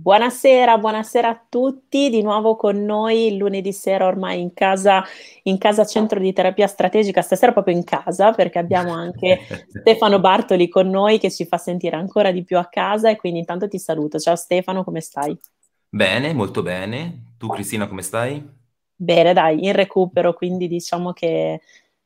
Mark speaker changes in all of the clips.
Speaker 1: Buonasera, buonasera a tutti, di nuovo con noi lunedì sera ormai in casa, in casa centro di terapia strategica, stasera proprio in casa perché abbiamo anche Stefano Bartoli con noi che ci fa sentire ancora di più a casa e quindi intanto ti saluto. Ciao Stefano, come stai?
Speaker 2: Bene, molto bene. Tu Cristina, come stai?
Speaker 1: Bene, dai, in recupero, quindi diciamo che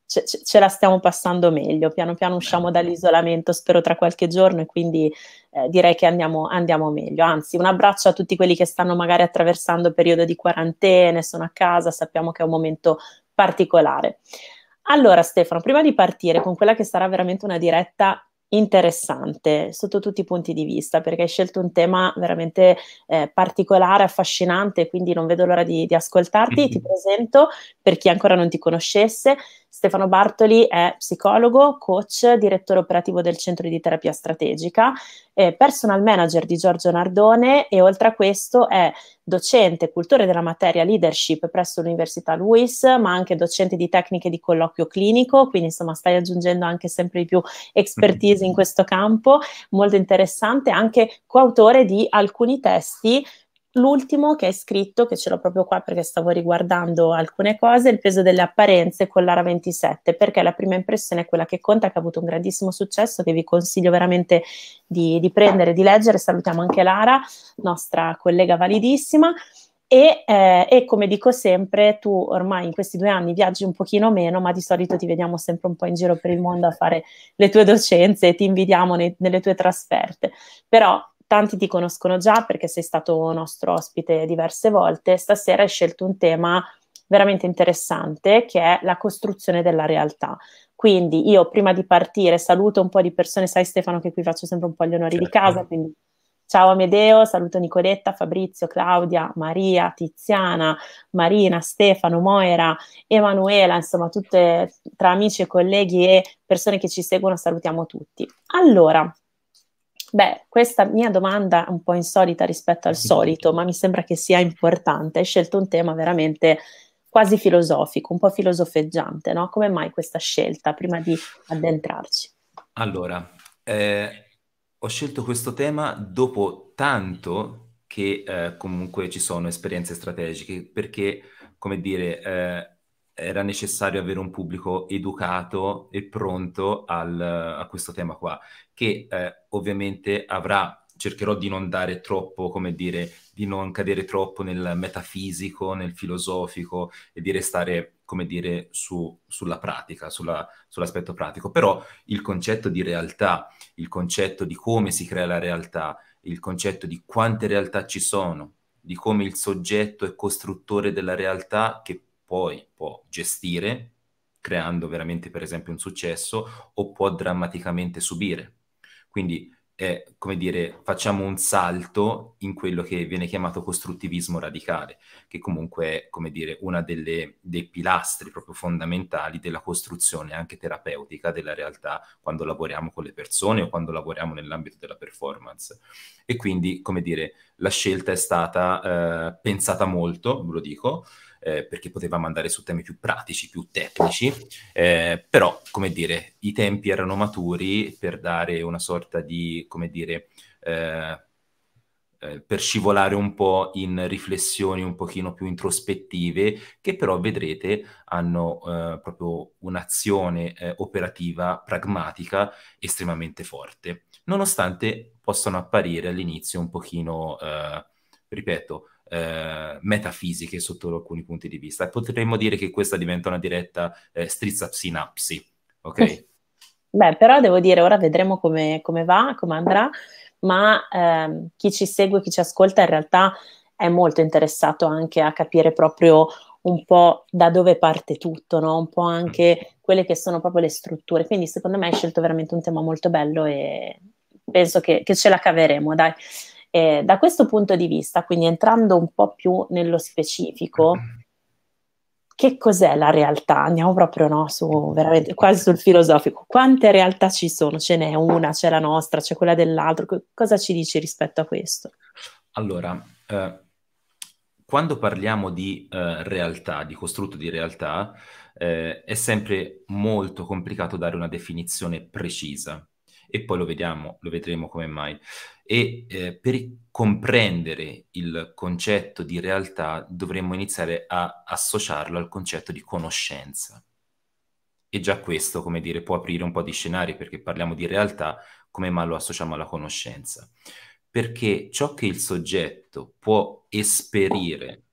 Speaker 1: ce, ce, la stiamo passando meglio, piano piano usciamo dall'isolamento, spero tra qualche giorno e quindi eh, direi che andiamo, andiamo, meglio. Anzi, un abbraccio a tutti quelli che stanno magari attraversando periodo di quarantene, sono a casa, sappiamo che è un momento particolare. Allora Stefano, prima di partire con quella che sarà veramente una diretta interessante sotto tutti i punti di vista perché hai scelto un tema veramente eh, particolare, affascinante, quindi non vedo l'ora di, di ascoltarti. Mm-hmm. Ti presento per chi ancora non ti conoscesse. Stefano Bartoli è psicologo, coach, direttore operativo del Centro di Terapia Strategica, eh, personal manager di Giorgio Nardone e oltre a questo è docente, cultore della materia leadership presso l'Università Luis, ma anche docente di tecniche di colloquio clinico, quindi insomma stai aggiungendo anche sempre di più expertise mm-hmm. in questo campo, molto interessante, anche coautore di alcuni testi l'ultimo che hai scritto, che ce l'ho proprio qua perché stavo riguardando alcune cose, il peso delle apparenze con l'Ara 27, perché la prima impressione è quella che conta, che ha avuto un grandissimo successo, che vi consiglio veramente di, di prendere, di leggere. Salutiamo anche Lara, nostra collega validissima. E, eh, e, come dico sempre, tu ormai in questi due anni viaggi un pochino meno, ma di solito ti vediamo sempre un po' in giro per il mondo a fare le tue docenze e ti invidiamo nei, nelle tue trasferte. Però tanti ti conoscono già perché sei stato nostro ospite diverse volte, stasera hai scelto un tema veramente interessante che è la costruzione della realtà. Quindi io prima di partire saluto un po' di persone, sai Stefano che qui faccio sempre un po' gli onori certo. di casa, quindi ciao Amedeo, saluto Nicoletta, Fabrizio, Claudia, Maria, Tiziana, Marina, Stefano, Moira, Emanuela, insomma tutte tra amici e colleghi e persone che ci seguono salutiamo tutti. Allora, Beh, questa mia domanda è un po' insolita rispetto al solito, ma mi sembra che sia importante. Hai scelto un tema veramente quasi filosofico, un po' filosofeggiante, no? Come mai questa scelta prima di addentrarci?
Speaker 2: Allora, eh, ho scelto questo tema dopo tanto che eh, comunque ci sono esperienze strategiche, perché, come dire, eh, era necessario avere un pubblico educato e pronto al, a questo tema qua, che eh, ovviamente avrà, cercherò di non dare troppo, come dire, di non cadere troppo nel metafisico, nel filosofico e di restare, come dire, su, sulla pratica, sulla, sull'aspetto pratico. Però il concetto di realtà, il concetto di come si crea la realtà, il concetto di quante realtà ci sono, di come il soggetto è costruttore della realtà che poi può gestire creando veramente per esempio un successo o può drammaticamente subire. Quindi è, come dire, facciamo un salto in quello che viene chiamato costruttivismo radicale, che comunque è, come dire, uno dei pilastri proprio fondamentali della costruzione anche terapeutica della realtà quando lavoriamo con le persone o quando lavoriamo nell'ambito della performance. E quindi, come dire, la scelta è stata eh, pensata molto, ve lo dico, eh, perché potevamo andare su temi più pratici, più tecnici, eh, però, come dire, i tempi erano maturi per dare una sorta di, come dire, eh, eh, per scivolare un po' in riflessioni un pochino più introspettive, che però vedrete hanno eh, proprio un'azione eh, operativa pragmatica estremamente forte, nonostante possano apparire all'inizio un pochino, eh, ripeto, eh, metafisiche sotto alcuni punti di vista. potremmo dire che questa diventa una diretta eh, strizza sinapsi, ok?
Speaker 1: Beh, però devo dire, ora vedremo come, come va, come andrà, ma ehm, chi ci segue, chi ci ascolta, in realtà è molto interessato anche a capire proprio un po' da dove parte tutto, no? un po' anche mm. quelle che sono proprio le strutture. Quindi secondo me hai scelto veramente un tema molto bello e penso che, che ce la caveremo, dai. Eh, da questo punto di vista, quindi entrando un po' più nello specifico, che cos'è la realtà? Andiamo proprio no, su, quasi sul filosofico. Quante realtà ci sono? Ce n'è una, c'è la nostra, c'è quella dell'altro. Cosa ci dici rispetto a questo?
Speaker 2: Allora, eh, quando parliamo di eh, realtà, di costrutto di realtà, eh, è sempre molto complicato dare una definizione precisa e poi lo, vediamo, lo vedremo come mai. E eh, per comprendere il concetto di realtà dovremmo iniziare a associarlo al concetto di conoscenza. E già questo, come dire, può aprire un po' di scenari perché parliamo di realtà, come mai lo associamo alla conoscenza? Perché ciò che il soggetto può esperire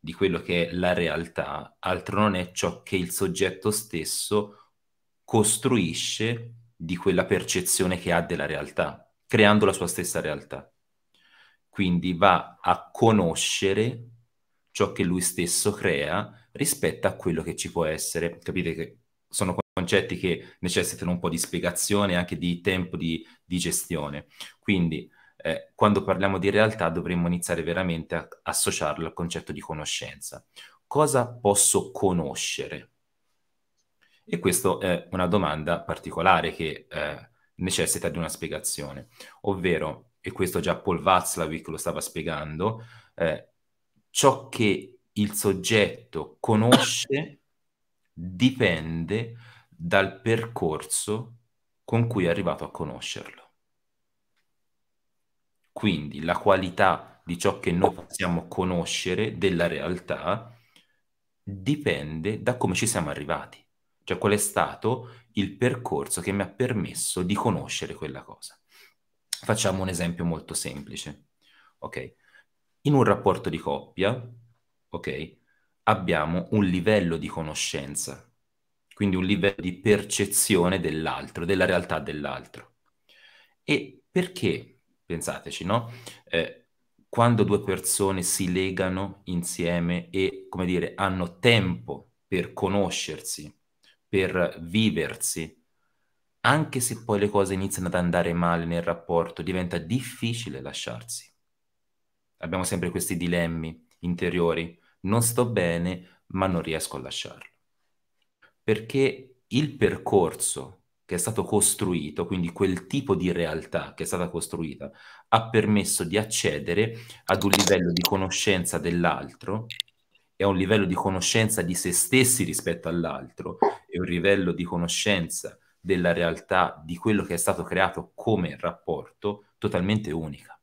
Speaker 2: di quello che è la realtà, altro non è ciò che il soggetto stesso costruisce di quella percezione che ha della realtà, creando la sua stessa realtà. Quindi va a conoscere ciò che lui stesso crea rispetto a quello che ci può essere. Capite che sono concetti che necessitano un po' di spiegazione e anche di tempo di, di gestione. Quindi eh, quando parliamo di realtà dovremmo iniziare veramente a associarlo al concetto di conoscenza. Cosa posso conoscere? E questa è una domanda particolare che eh, necessita di una spiegazione, ovvero, e questo già Paul Václavic lo stava spiegando, eh, ciò che il soggetto conosce dipende dal percorso con cui è arrivato a conoscerlo. Quindi la qualità di ciò che noi possiamo conoscere della realtà dipende da come ci siamo arrivati. Cioè qual è stato il percorso che mi ha permesso di conoscere quella cosa. Facciamo un esempio molto semplice. Ok? In un rapporto di coppia, ok? Abbiamo un livello di conoscenza, quindi un livello di percezione dell'altro, della realtà dell'altro. E perché, pensateci, no? Eh, quando due persone si legano insieme e, come dire, hanno tempo per conoscersi, per viversi, anche se poi le cose iniziano ad andare male nel rapporto, diventa difficile lasciarsi. Abbiamo sempre questi dilemmi interiori, non sto bene, ma non riesco a lasciarlo. Perché il percorso che è stato costruito, quindi quel tipo di realtà che è stata costruita, ha permesso di accedere ad un livello di conoscenza dell'altro è un livello di conoscenza di se stessi rispetto all'altro, è un livello di conoscenza della realtà, di quello che è stato creato come rapporto, totalmente unica.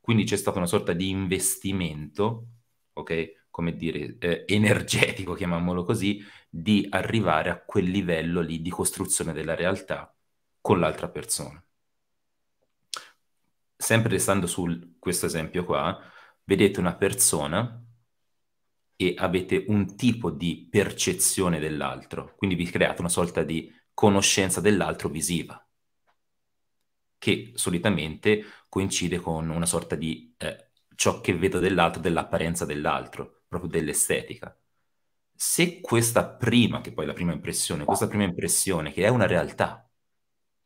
Speaker 2: Quindi c'è stato una sorta di investimento, ok? Come dire, eh, energetico, chiamiamolo così, di arrivare a quel livello lì di costruzione della realtà con l'altra persona. Sempre restando su questo esempio qua, vedete una persona e avete un tipo di percezione dell'altro, quindi vi create una sorta di conoscenza dell'altro visiva, che solitamente coincide con una sorta di eh, ciò che vedo dell'altro, dell'apparenza dell'altro, proprio dell'estetica. Se questa prima, che poi è la prima impressione, questa prima impressione, che è una realtà,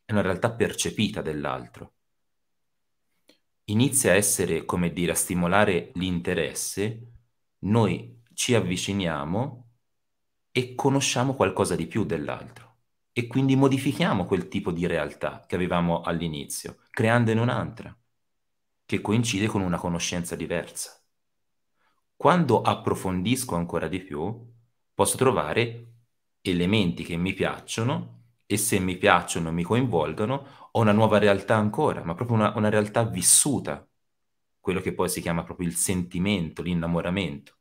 Speaker 2: è una realtà percepita dell'altro, inizia a essere, come dire, a stimolare l'interesse, noi ci avviciniamo e conosciamo qualcosa di più dell'altro e quindi modifichiamo quel tipo di realtà che avevamo all'inizio, creandone un'altra che coincide con una conoscenza diversa. Quando approfondisco ancora di più, posso trovare elementi che mi piacciono e se mi piacciono, mi coinvolgono, ho una nuova realtà ancora, ma proprio una, una realtà vissuta, quello che poi si chiama proprio il sentimento, l'innamoramento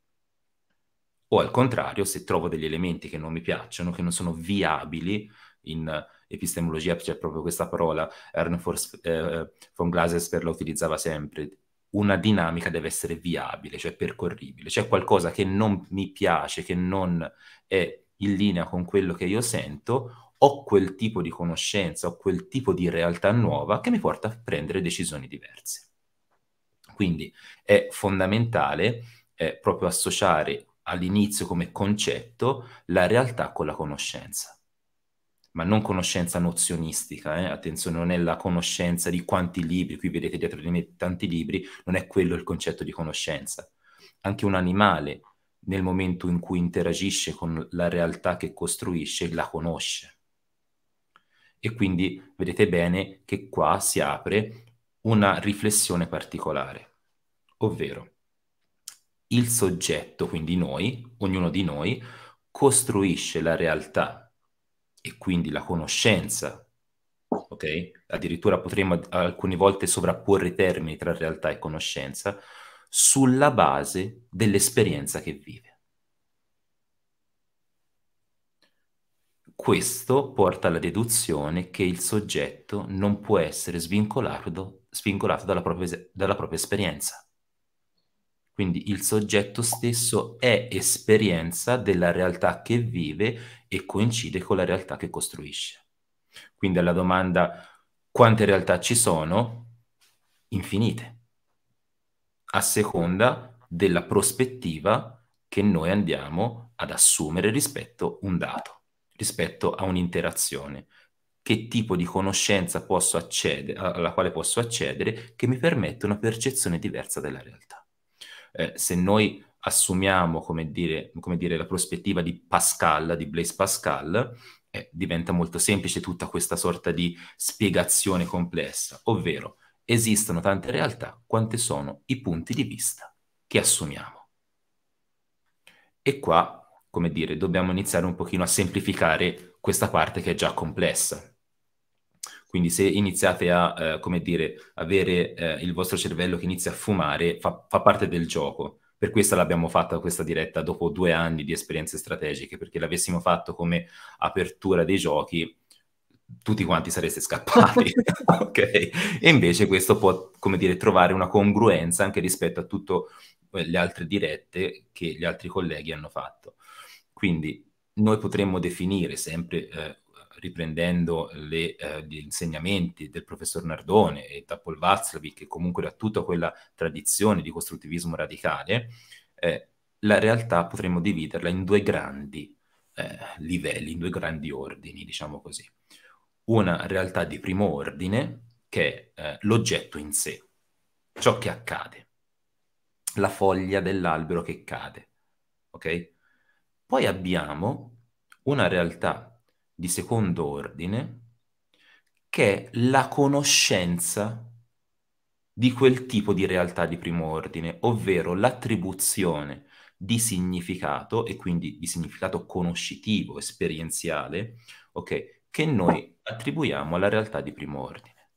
Speaker 2: o al contrario, se trovo degli elementi che non mi piacciono, che non sono viabili in epistemologia, c'è proprio questa parola, Ernst eh, eh, von Glasesper la utilizzava sempre, una dinamica deve essere viabile, cioè percorribile, c'è qualcosa che non mi piace, che non è in linea con quello che io sento, ho quel tipo di conoscenza, ho quel tipo di realtà nuova che mi porta a prendere decisioni diverse. Quindi è fondamentale eh, proprio associare all'inizio come concetto la realtà con la conoscenza. Ma non conoscenza nozionistica, eh? attenzione, non è la conoscenza di quanti libri, qui vedete dietro di me tanti libri, non è quello il concetto di conoscenza. Anche un animale, nel momento in cui interagisce con la realtà che costruisce, la conosce. E quindi vedete bene che qua si apre una riflessione particolare, ovvero il soggetto, quindi noi, ognuno di noi, costruisce la realtà e quindi la conoscenza, ok? Addirittura potremmo alcune volte sovrapporre i termini tra realtà e conoscenza sulla base dell'esperienza che vive. Questo porta alla deduzione che il soggetto non può essere svincolato, svincolato dalla, propria, dalla propria esperienza quindi il soggetto stesso è esperienza della realtà che vive e coincide con la realtà che costruisce. Quindi alla domanda quante realtà ci sono? Infinite, a seconda della prospettiva che noi andiamo ad assumere rispetto a un dato, rispetto a un'interazione. Che tipo di conoscenza posso accedere, alla quale posso accedere che mi permette una percezione diversa della realtà eh, se noi assumiamo, come dire, come dire, la prospettiva di Pascal, di Blaise Pascal, eh, diventa molto semplice tutta questa sorta di spiegazione complessa, ovvero esistono tante realtà quante sono i punti di vista che assumiamo. E qua, come dire, dobbiamo iniziare un pochino a semplificare questa parte che è già complessa, quindi se iniziate a, eh, come dire, avere eh, il vostro cervello che inizia a fumare, fa, fa parte del gioco. Per questo l'abbiamo fatta questa diretta dopo due anni di esperienze strategiche, perché l'avessimo fatto come apertura dei giochi, tutti quanti sareste scappati, ok? E invece questo può, come dire, trovare una congruenza anche rispetto a tutte eh, le altre dirette che gli altri colleghi hanno fatto. Quindi noi potremmo definire sempre eh, riprendendo le, eh, gli insegnamenti del professor Nardone e da Paul Václavi, e comunque da tutta quella tradizione di costruttivismo radicale, eh, la realtà potremmo dividerla in due grandi eh, livelli, in due grandi ordini, diciamo così. Una realtà di primo ordine, che è eh, l'oggetto in sé, ciò che accade, la foglia dell'albero che cade, ok? Poi abbiamo una realtà di secondo ordine che è la conoscenza di quel tipo di realtà di primo ordine, ovvero l'attribuzione di significato e quindi di significato conoscitivo, esperienziale, okay, che noi attribuiamo alla realtà di primo ordine.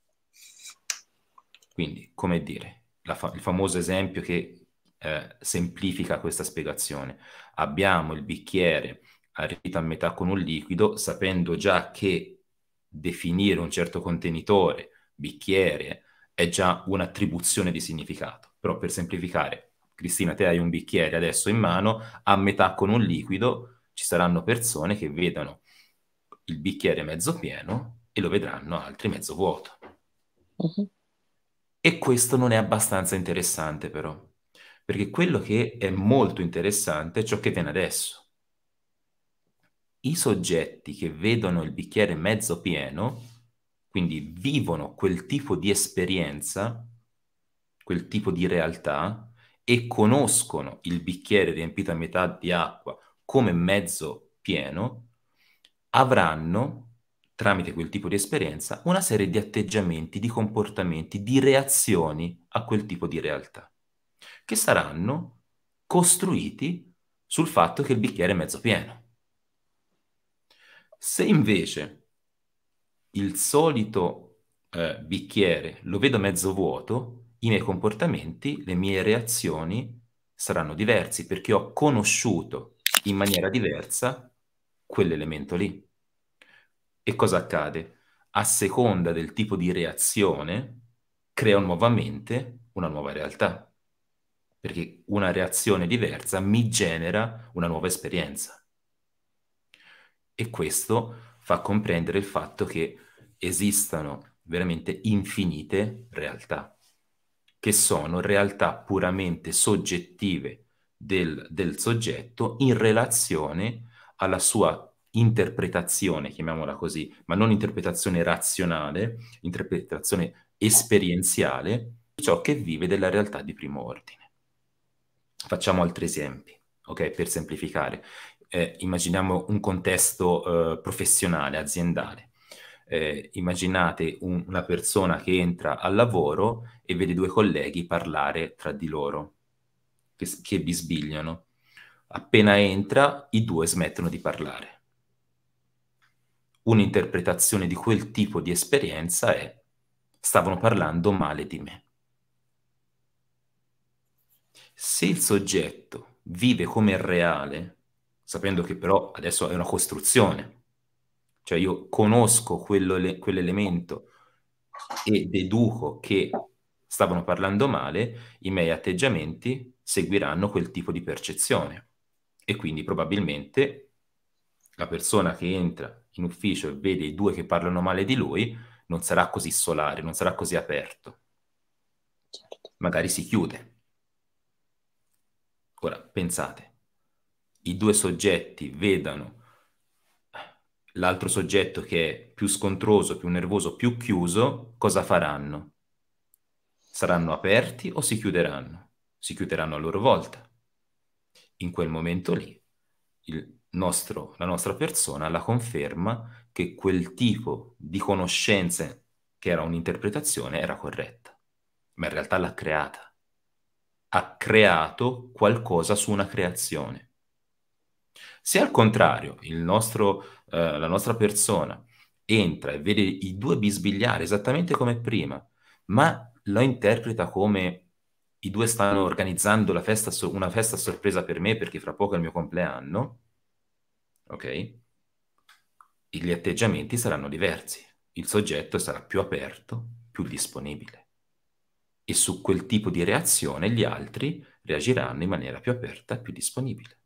Speaker 2: Quindi, come dire, fa- il famoso esempio che eh, semplifica questa spiegazione. Abbiamo il bicchiere arricchita a metà con un liquido, sapendo già che definire un certo contenitore, bicchiere, è già un'attribuzione di significato. Però per semplificare, Cristina, te hai un bicchiere adesso in mano, a metà con un liquido ci saranno persone che vedano il bicchiere mezzo pieno e lo vedranno altri mezzo vuoto. Uh-huh. E questo non è abbastanza interessante però, perché quello che è molto interessante è ciò che viene adesso i soggetti che vedono il bicchiere mezzo pieno, quindi vivono quel tipo di esperienza, quel tipo di realtà, e conoscono il bicchiere riempito a metà di acqua come mezzo pieno, avranno, tramite quel tipo di esperienza, una serie di atteggiamenti, di comportamenti, di reazioni a quel tipo di realtà, che saranno costruiti sul fatto che il bicchiere è mezzo pieno. Se invece il solito eh, bicchiere lo vedo mezzo vuoto, i miei comportamenti, le mie reazioni saranno diversi perché ho conosciuto in maniera diversa quell'elemento lì. E cosa accade? A seconda del tipo di reazione, creo nuovamente una nuova realtà, perché una reazione diversa mi genera una nuova esperienza. E questo fa comprendere il fatto che esistano veramente infinite realtà, che sono realtà puramente soggettive del, del soggetto in relazione alla sua interpretazione, chiamiamola così, ma non interpretazione razionale, interpretazione esperienziale di ciò che vive della realtà di primo ordine. Facciamo altri esempi, ok, per semplificare eh, immaginiamo un contesto eh, professionale, aziendale. Eh, immaginate un, una persona che entra al lavoro e vede due colleghi parlare tra di loro, che, che bisbigliano. Appena entra, i due smettono di parlare. Un'interpretazione di quel tipo di esperienza è stavano parlando male di me. Se il soggetto vive come reale sapendo che però adesso è una costruzione, cioè io conosco quello, quell'elemento e deduco che stavano parlando male, i miei atteggiamenti seguiranno quel tipo di percezione e quindi probabilmente la persona che entra in ufficio e vede i due che parlano male di lui non sarà così solare, non sarà così aperto. Certo. Magari si chiude. Ora, pensate, i due soggetti vedano eh, l'altro soggetto che è più scontroso, più nervoso, più chiuso, cosa faranno? Saranno aperti o si chiuderanno? Si chiuderanno a loro volta. In quel momento lì, nostro, la nostra persona la conferma che quel tipo di conoscenza che era un'interpretazione era corretta, ma in realtà l'ha creata. Ha creato qualcosa su una creazione se al contrario nostro, eh, la nostra persona entra e vede i due bisbigliare esattamente come prima, ma lo interpreta come i due stanno organizzando festa una festa sorpresa per me perché fra poco è il mio compleanno, ok? Gli atteggiamenti saranno diversi, il soggetto sarà più aperto, più disponibile e su quel tipo di reazione gli altri reagiranno in maniera più aperta più disponibile.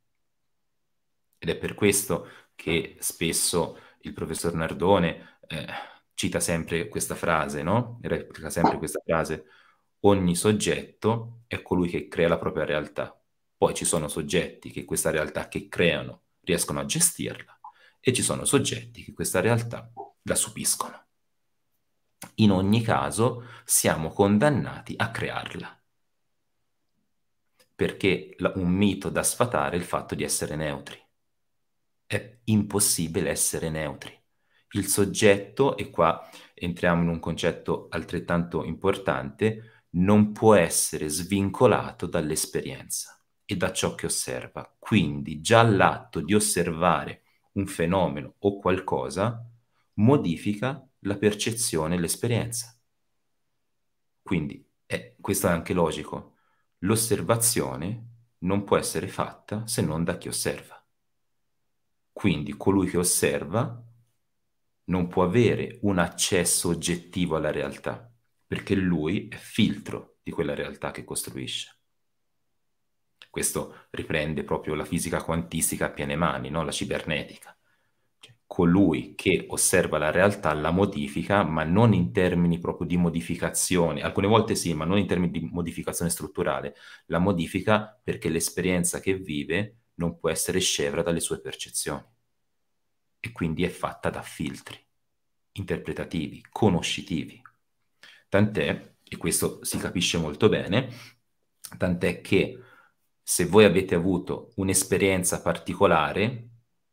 Speaker 2: Ed è per questo che spesso il professor Nardone eh, cita sempre questa frase, no? Replica sempre questa frase. Ogni soggetto è colui che crea la propria realtà. Poi ci sono soggetti che questa realtà che creano riescono a gestirla e ci sono soggetti che questa realtà la subiscono. In ogni caso siamo condannati a crearla, perché la, un mito da sfatare è il fatto di essere neutri è impossibile essere neutri. Il soggetto, e qua entriamo in un concetto altrettanto importante, non può essere svincolato dall'esperienza e da ciò che osserva. Quindi già l'atto di osservare un fenomeno o qualcosa modifica la percezione e l'esperienza. Quindi eh, questo è anche logico. L'osservazione non può essere fatta se non da chi osserva. Quindi colui che osserva non può avere un accesso oggettivo alla realtà, perché lui è filtro di quella realtà che costruisce. Questo riprende proprio la fisica quantistica a piene mani, no? la cibernetica. Cioè, colui che osserva la realtà la modifica, ma non in termini proprio di modificazione, alcune volte sì, ma non in termini di modificazione strutturale, la modifica perché l'esperienza che vive non può essere scevra dalle sue percezioni e quindi è fatta da filtri interpretativi, conoscitivi. Tant'è, e questo si capisce molto bene, tant'è che se voi avete avuto un'esperienza particolare,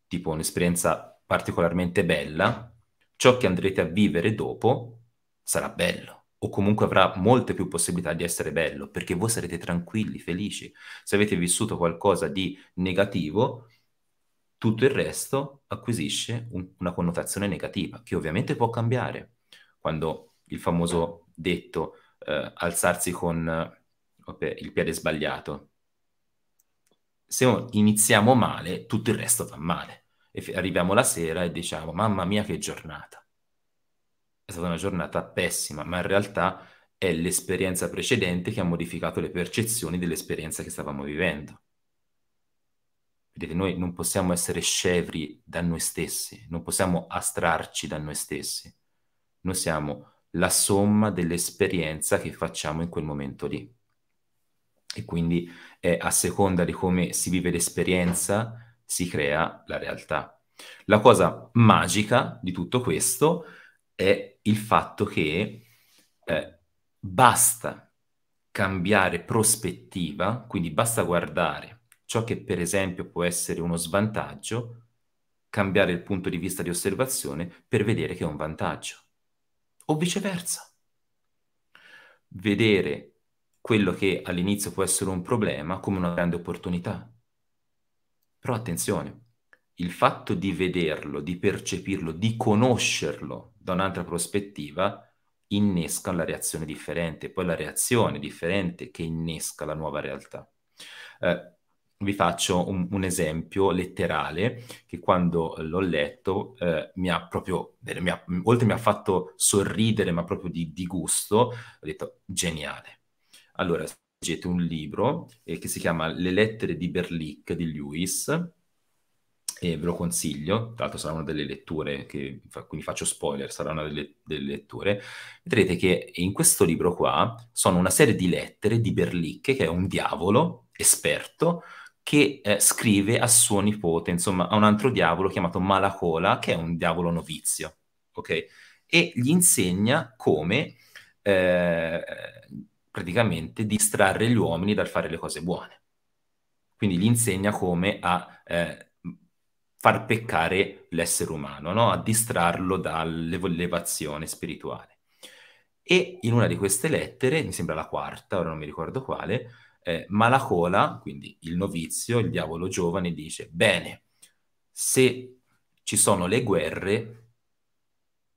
Speaker 2: tipo un'esperienza particolarmente bella, ciò che andrete a vivere dopo sarà bello o comunque avrà molte più possibilità di essere bello, perché voi sarete tranquilli, felici. Se avete vissuto qualcosa di negativo, tutto il resto acquisisce un, una connotazione negativa, che ovviamente può cambiare. Quando il famoso detto eh, alzarsi con eh, il piede sbagliato, se iniziamo male, tutto il resto va male. E f- arriviamo la sera e diciamo, mamma mia che giornata è stata una giornata pessima, ma in realtà è l'esperienza precedente che ha modificato le percezioni dell'esperienza che stavamo vivendo. Vedete, noi non possiamo essere scevri da noi stessi, non possiamo astrarci da noi stessi. Noi siamo la somma dell'esperienza che facciamo in quel momento lì. E quindi è a seconda di come si vive l'esperienza, si crea la realtà. La cosa magica di tutto questo è il fatto che eh, basta cambiare prospettiva, quindi basta guardare ciò che per esempio può essere uno svantaggio, cambiare il punto di vista di osservazione per vedere che è un vantaggio. O viceversa. Vedere quello che all'inizio può essere un problema come una grande opportunità. Però attenzione, il fatto di vederlo, di percepirlo, di conoscerlo da un'altra prospettiva innesca la reazione differente, poi la reazione differente che innesca la nuova realtà. Eh, vi faccio un, un, esempio letterale che quando l'ho letto eh, mi ha proprio, mi ha, oltre mi ha fatto sorridere, ma proprio di, di gusto, ho detto geniale. Allora, leggete un libro eh, che si chiama Le lettere di Berlick di Lewis, e ve lo consiglio, tra l'altro sarà una delle letture, che, quindi faccio spoiler, sarà una delle, delle, letture, vedrete che in questo libro qua sono una serie di lettere di Berlicche, che è un diavolo esperto, che eh, scrive a suo nipote, insomma a un altro diavolo chiamato Malacola, che è un diavolo novizio, ok? E gli insegna come eh, praticamente distrarre gli uomini dal fare le cose buone. Quindi gli insegna come a... Eh, far peccare l'essere umano, no? a distrarlo dall'elevazione spirituale. E in una di queste lettere, mi sembra la quarta, ora non mi ricordo quale, eh, Malacola, quindi il novizio, il diavolo giovane, dice, bene, se ci sono le guerre,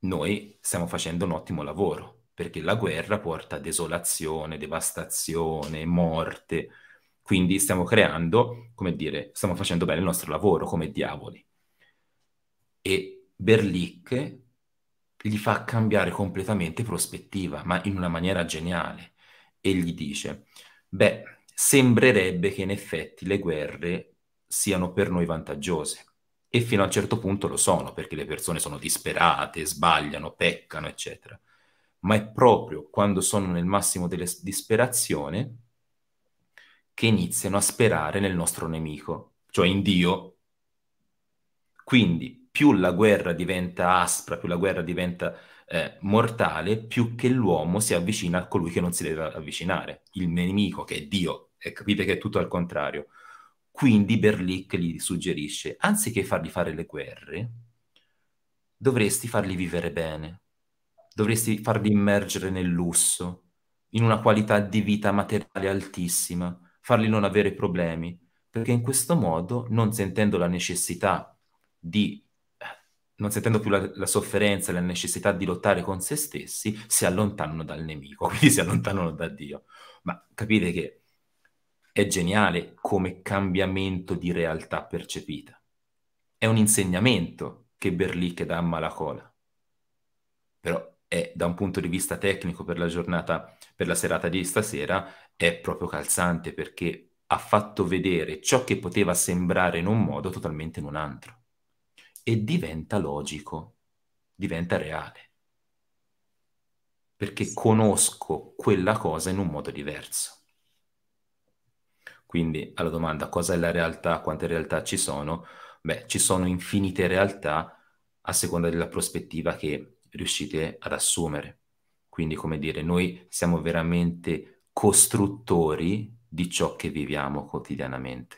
Speaker 2: noi stiamo facendo un ottimo lavoro, perché la guerra porta desolazione, devastazione, morte, quindi stiamo creando, come dire, stiamo facendo bene il nostro lavoro come diavoli. E Berlic gli fa cambiare completamente prospettiva, ma in una maniera geniale. E gli dice, beh, sembrerebbe che in effetti le guerre siano per noi vantaggiose. E fino a un certo punto lo sono, perché le persone sono disperate, sbagliano, peccano, eccetera. Ma è proprio quando sono nel massimo della disperazione che iniziano a sperare nel nostro nemico, cioè in Dio. Quindi più la guerra diventa aspra, più la guerra diventa eh, mortale, più che l'uomo si avvicina a colui che non si deve avvicinare, il nemico che è Dio, e capite che è tutto al contrario. Quindi Berlick gli suggerisce, anziché fargli fare le guerre, dovresti farli vivere bene, dovresti farli immergere nel lusso, in una qualità di vita materiale altissima, farli non avere problemi, perché in questo modo, non sentendo la necessità di non sentendo più la, la sofferenza la necessità di lottare con se stessi, si allontanano dal nemico, quindi si allontanano da Dio. Ma capite che è geniale come cambiamento di realtà percepita. È un insegnamento che Berlicche dà a Malacola. Però è, da un punto di vista tecnico per la giornata, per la serata di stasera, è proprio calzante perché ha fatto vedere ciò che poteva sembrare in un modo totalmente in un altro. E diventa logico, diventa reale. Perché conosco quella cosa in un modo diverso. Quindi alla domanda cosa è la realtà, quante realtà ci sono? Beh, ci sono infinite realtà a seconda della prospettiva che riuscite ad assumere. Quindi, come dire, noi siamo veramente costruttori di ciò che viviamo quotidianamente.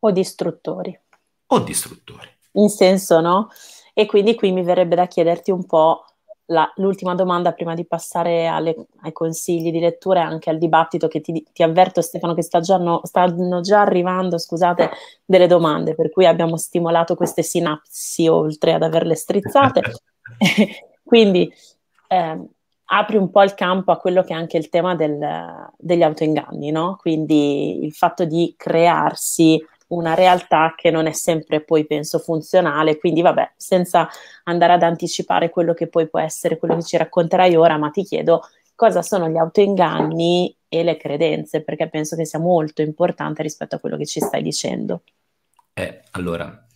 Speaker 1: O distruttori. O distruttori. In senso, no? E quindi qui mi verrebbe da chiederti un po' la, l'ultima domanda prima di passare alle, ai consigli di lettura e anche al dibattito che ti, ti avverto Stefano che sta già no, stanno già arrivando, scusate, delle domande, per cui abbiamo stimolato queste sinapsi oltre ad averle strizzate. Quindi eh, apri un po' il campo a quello che è anche il tema del, degli autoinganni, no? Quindi il fatto di crearsi una realtà che non è sempre poi penso funzionale, quindi vabbè, senza andare ad anticipare quello che poi può essere quello che ci racconterai ora, ma ti chiedo cosa sono gli autoinganni e le credenze, perché penso che sia molto importante rispetto a quello che ci stai dicendo.
Speaker 2: Eh, allora,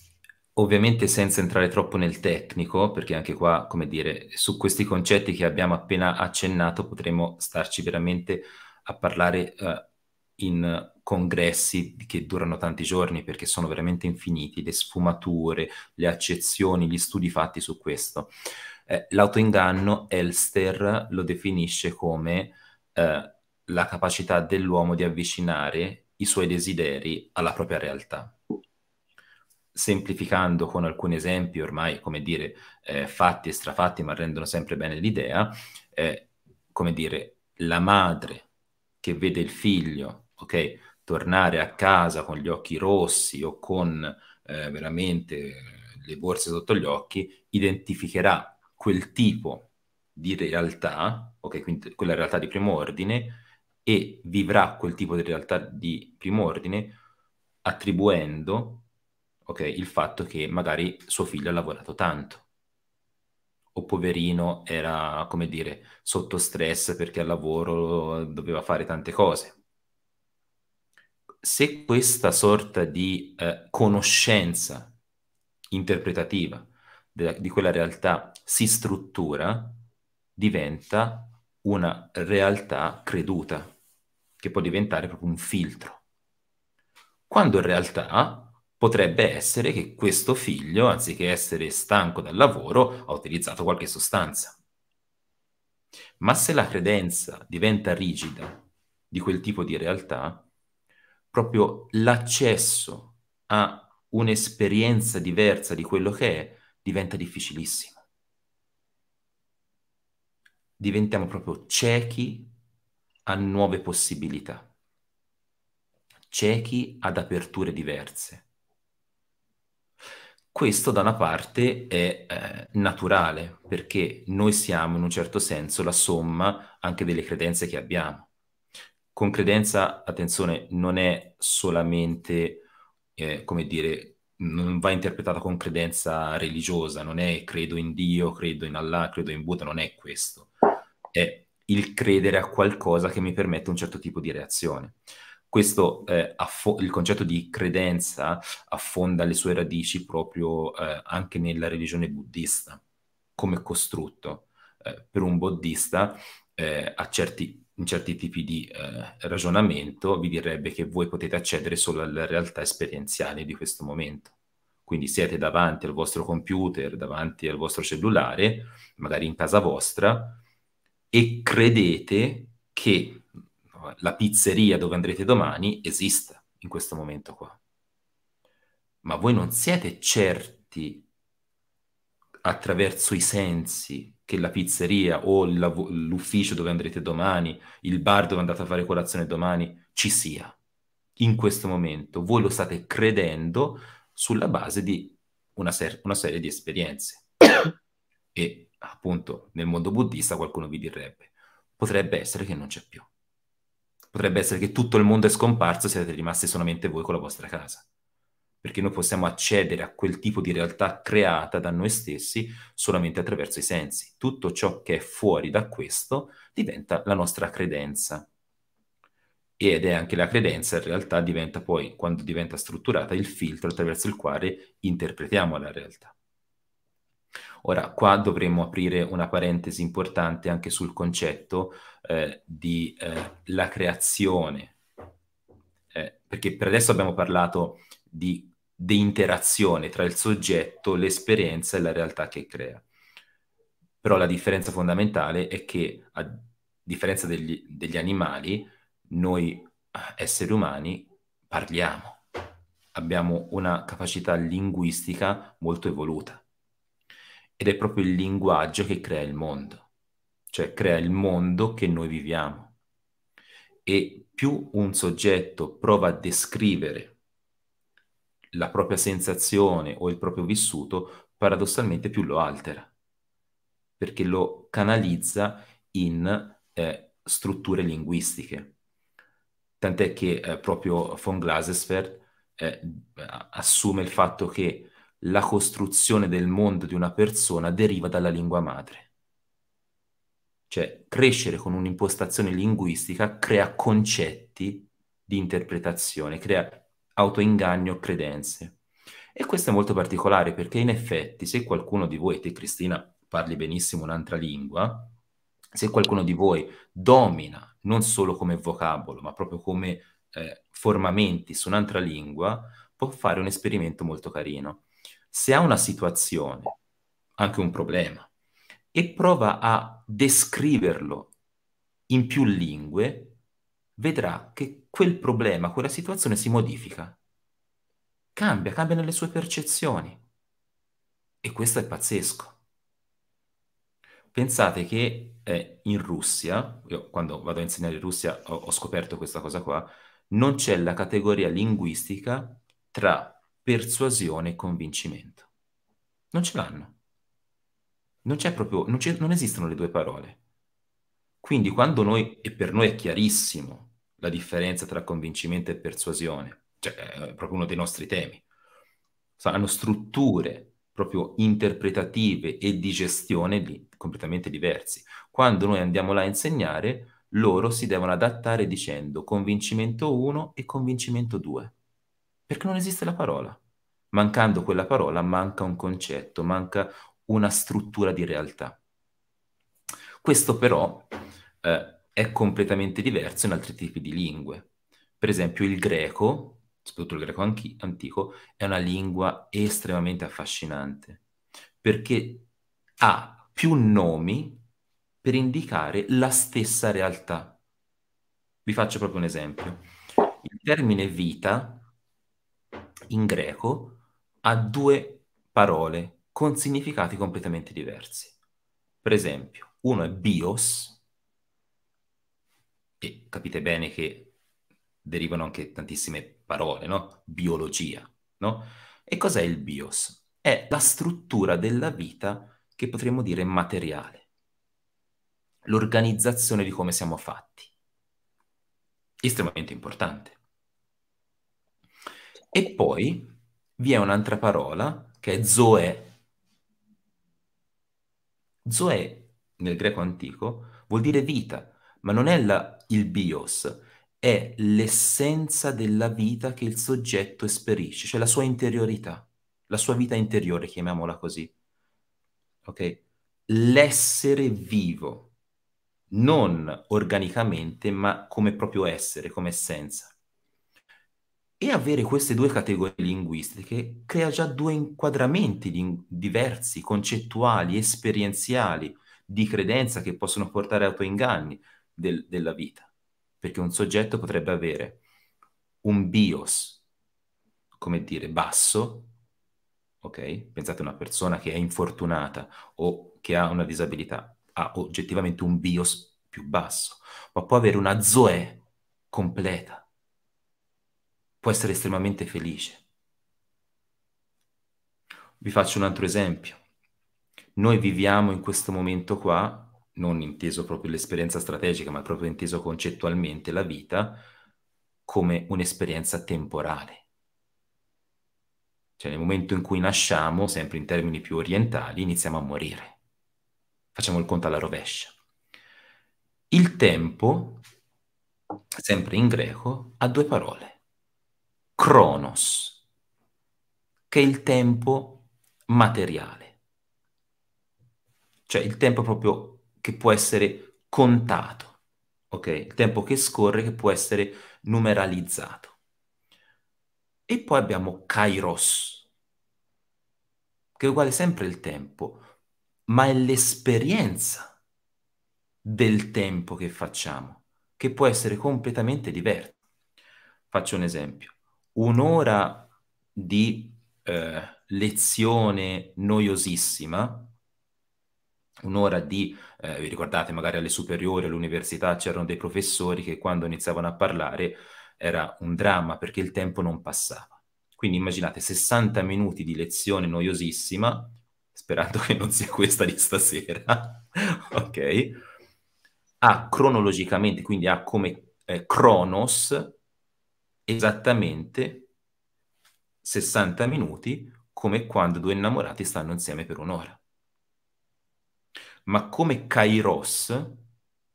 Speaker 2: ovviamente senza entrare troppo nel tecnico, perché anche qua, come dire, su questi concetti che abbiamo appena accennato potremmo starci veramente a parlare eh, in congressi che durano tanti giorni perché sono veramente infiniti, le sfumature, le accezioni, gli studi fatti su questo. Eh, l'autoinganno, Elster lo definisce come eh, la capacità dell'uomo di avvicinare i suoi desideri alla propria realtà semplificando con alcuni esempi ormai, come dire, eh, fatti e strafatti, ma rendono sempre bene l'idea, eh, come dire, la madre che vede il figlio, ok, tornare a casa con gli occhi rossi o con eh, veramente le borse sotto gli occhi, identificherà quel tipo di realtà, ok, quindi quella realtà di primo ordine, e vivrà quel tipo di realtà di primo ordine attribuendo ok? il fatto che magari suo figlio ha lavorato tanto o poverino era, come dire, sotto stress perché al lavoro doveva fare tante cose. Se questa sorta di eh, conoscenza interpretativa de- di quella realtà si struttura, diventa una realtà creduta, che può diventare proprio un filtro. Quando in realtà potrebbe essere che questo figlio, anziché essere stanco dal lavoro, ha utilizzato qualche sostanza. Ma se la credenza diventa rigida di quel tipo di realtà, proprio l'accesso a un'esperienza diversa di quello che è diventa difficilissimo. Diventiamo proprio ciechi a nuove possibilità, ciechi ad aperture diverse questo da una parte è eh, naturale, perché noi siamo in un certo senso la somma anche delle credenze che abbiamo. Con credenza, attenzione, non è solamente, eh, come dire, non va interpretata con credenza religiosa, non è credo in Dio, credo in Allah, credo in Buddha, non è questo. È il credere a qualcosa che mi permette un certo tipo di reazione. Questo, eh, affo- il concetto di credenza affonda le sue radici proprio eh, anche nella religione buddista, come costrutto. Eh, per un buddista, eh, certi, in certi tipi di eh, ragionamento, vi direbbe che voi potete accedere solo alla realtà esperienziale di questo momento. Quindi siete davanti al vostro computer, davanti al vostro cellulare, magari in casa vostra, e credete che la pizzeria dove andrete domani esista in questo momento qua. Ma voi non siete certi attraverso i sensi che la pizzeria o l'ufficio dove andrete domani, il bar dove andate a fare colazione domani ci sia. In questo momento voi lo state credendo sulla base di una, ser- una serie di esperienze. e appunto nel mondo buddista qualcuno vi direbbe, potrebbe essere che non c'è più potrebbe essere che tutto il mondo è scomparso e siete rimasti solamente voi con la vostra casa. Perché noi possiamo accedere a quel tipo di realtà creata da noi stessi solamente attraverso i sensi. Tutto ciò che è fuori da questo diventa la nostra credenza. Ed è anche la credenza, in realtà, diventa poi, quando diventa strutturata, il filtro attraverso il quale interpretiamo la realtà. Ora, qua dovremmo aprire una parentesi importante anche sul concetto eh, di eh, la creazione, eh, perché per adesso abbiamo parlato di, di interazione tra il soggetto, l'esperienza e la realtà che crea. Però la differenza fondamentale è che, a differenza degli, degli animali, noi eh, esseri umani parliamo, abbiamo una capacità linguistica molto evoluta ed è proprio il linguaggio che crea il mondo, cioè crea il mondo che noi viviamo. E più un soggetto prova a descrivere la propria sensazione o il proprio vissuto, paradossalmente più lo altera, perché lo canalizza in eh, strutture linguistiche. Tant'è che eh, proprio von Glasesfeld eh, assume il fatto che la costruzione del mondo di una persona deriva dalla lingua madre. Cioè, crescere con un'impostazione linguistica crea concetti di interpretazione, crea autoinganno, credenze. E questo è molto particolare perché in effetti se qualcuno di voi, te Cristina, parli benissimo un'altra lingua, se qualcuno di voi domina non solo come vocabolo, ma proprio come eh, formamenti su un'altra lingua, può fare un esperimento molto carino se ha una situazione, anche un problema, e prova a descriverlo in più lingue, vedrà che quel problema, quella situazione si modifica, cambia, cambia nelle sue percezioni. E questo è pazzesco. Pensate che eh, in Russia, io quando vado a insegnare in Russia ho, ho scoperto questa cosa qua, non c'è la categoria linguistica tra persuasione e convincimento. Non ce l'hanno. Non, c'è proprio, non, non esistono le due parole. Quindi quando noi, e per noi è chiarissimo la differenza tra convincimento e persuasione, cioè eh, è proprio uno dei nostri temi, saranno strutture proprio interpretative e di gestione di, completamente diversi. Quando noi andiamo là a insegnare, loro si devono adattare dicendo convincimento 1 e convincimento 2. Perché non esiste la parola. Mancando quella parola manca un concetto, manca una struttura di realtà. Questo però eh, è completamente diverso in altri tipi di lingue. Per esempio il greco, soprattutto il greco anchi- antico, è una lingua estremamente affascinante perché ha più nomi per indicare la stessa realtà. Vi faccio proprio un esempio. Il termine vita in greco ha due parole con significati completamente diversi. Per esempio, uno è bios, e capite bene che derivano anche tantissime parole, no? Biologia, no? E cos'è il bios? È la struttura della vita che potremmo dire materiale, l'organizzazione di come siamo fatti. Estremamente importante. E poi vi è un'altra parola che è zoe. Zoe nel greco antico vuol dire vita, ma non è la, il bios, è l'essenza della vita che il soggetto esperisce, cioè la sua interiorità, la sua vita interiore, chiamiamola così. Ok? L'essere vivo, non organicamente, ma come proprio essere, come essenza. E avere queste due categorie linguistiche crea già due inquadramenti ling- diversi, concettuali, esperienziali, di credenza che possono portare a autoinganni del- della vita. Perché un soggetto potrebbe avere un bios, come dire, basso, ok? Pensate a una persona che è infortunata o che ha una disabilità, ha oggettivamente un bios più basso, ma può avere una zoe completa può essere estremamente felice. Vi faccio un altro esempio. Noi viviamo in questo momento qua, non inteso proprio l'esperienza strategica, ma proprio inteso concettualmente la vita, come un'esperienza temporale. Cioè nel momento in cui nasciamo, sempre in termini più orientali, iniziamo a morire. Facciamo il conto alla rovescia. Il tempo, sempre in greco, ha due parole cronos, che è il tempo materiale, cioè il tempo proprio che può essere contato, ok? Il tempo che scorre che può essere numeralizzato. E poi abbiamo kairos, che è uguale sempre il tempo, ma è l'esperienza del tempo che facciamo, che può essere completamente diversa. Faccio un esempio un'ora di eh, lezione noiosissima, un'ora di, eh, vi ricordate magari alle superiori, all'università c'erano dei professori che quando iniziavano a parlare era un dramma perché il tempo non passava. Quindi immaginate 60 minuti di lezione noiosissima, sperando che non sia questa di stasera, ok? A cronologicamente, quindi ha come eh, cronos esattamente 60 minuti come quando due innamorati stanno insieme per un'ora. Ma come Kairos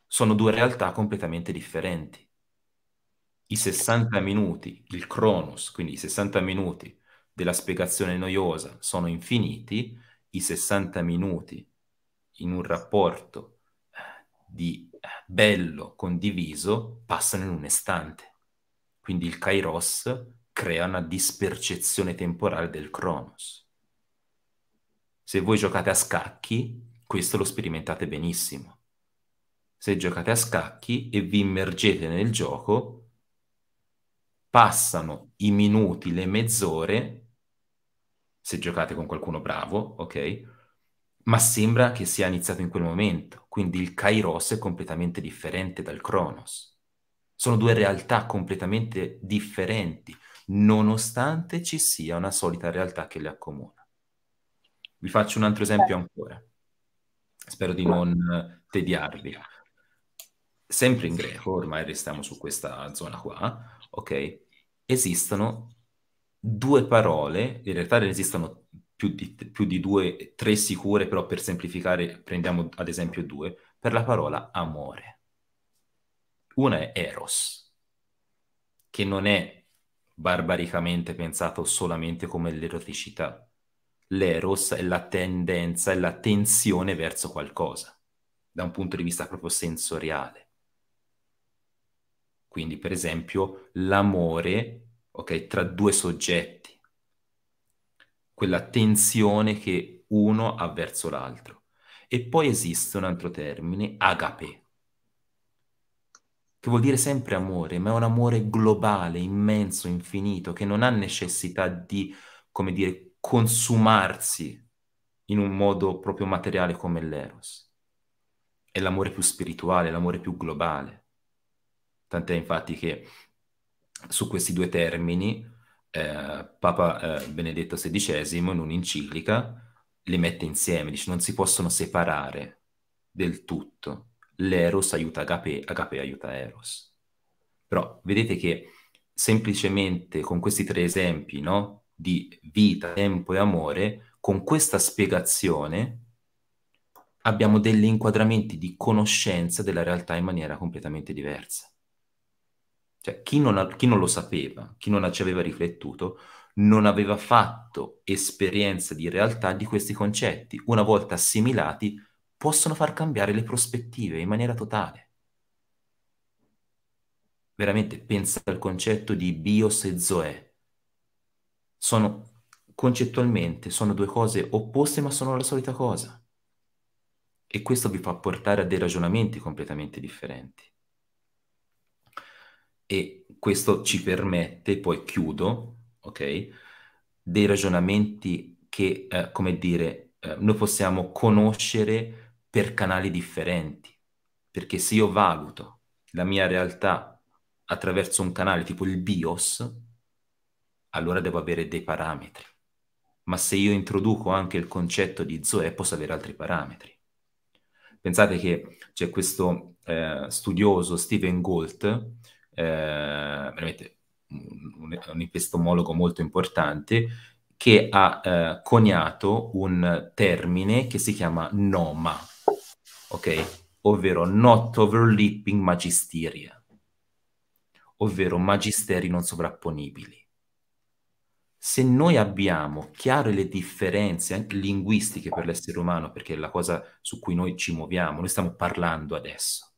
Speaker 2: sono due realtà completamente differenti. I 60 minuti, il Cronos, quindi i 60 minuti della spiegazione noiosa sono infiniti, i 60 minuti in un rapporto eh, di eh, bello condiviso passano in un istante. Quindi il kairos crea una dispercezione temporale del cronos. Se voi giocate a scacchi, questo lo sperimentate benissimo. Se giocate a scacchi e vi immergete nel gioco, passano i minuti, le mezz'ore, se giocate con qualcuno bravo, ok? Ma sembra che sia iniziato in quel momento, quindi il Kairos è completamente differente dal Cronos. Sono due realtà completamente differenti, nonostante ci sia una solita realtà che le accomuna. Vi faccio un altro esempio ancora. Spero di non tediarvi. Sempre in greco, ormai restiamo su questa zona qua, ok? Esistono due parole, in realtà ne esistono più di, più di, due, tre sicure, però per semplificare prendiamo ad esempio due, per la parola amore. Una è Eros, che non è barbaricamente pensato solamente come l'eroticità. L'eros è la tendenza, è la tensione verso qualcosa, da un punto di vista proprio sensoriale. Quindi, per esempio, l'amore ok, tra due soggetti, quella tensione che uno ha verso l'altro. E poi esiste un altro termine, agape, che vuol dire sempre amore, ma è un amore globale, immenso, infinito, che non ha necessità di, come dire, consumarsi in un modo proprio materiale come l'eros. È l'amore più spirituale, l'amore più globale. Tant'è infatti che su questi due termini eh, Papa eh, Benedetto XVI in un'enciclica li mette insieme, dice non si possono separare del tutto l'Eros aiuta Agape, Agape aiuta Eros. Però vedete che semplicemente con questi tre esempi, no? Di vita, tempo e amore, con questa spiegazione abbiamo degli inquadramenti di conoscenza della realtà in maniera completamente diversa. Cioè, chi non, ha, chi non lo sapeva, chi non ci aveva riflettuto, non aveva fatto esperienza di realtà di questi concetti. Una volta assimilati, possono far cambiare le prospettive in maniera totale. Veramente pensa al concetto di bios e zoe. Sono concettualmente sono due cose opposte ma sono la solita cosa. E questo vi fa portare a dei ragionamenti completamente differenti. E questo ci permette, poi chiudo, ok, dei ragionamenti che, eh, come dire, eh, noi possiamo conoscere per canali differenti. Perché se io valuto la mia realtà attraverso un canale tipo il BIOS, allora devo avere dei parametri. Ma se io introduco anche il concetto di Zoe, posso avere altri parametri. Pensate che c'è questo eh, studioso Steven Gold, eh, veramente un, un epistemologo molto importante, che ha eh, coniato un termine che si chiama noma, ok? Ovvero not overlapping magisteria, ovvero magisteri non sovrapponibili. Se noi abbiamo chiare le differenze anche linguistiche per l'essere umano, perché è la cosa su cui noi ci muoviamo, noi stiamo parlando adesso,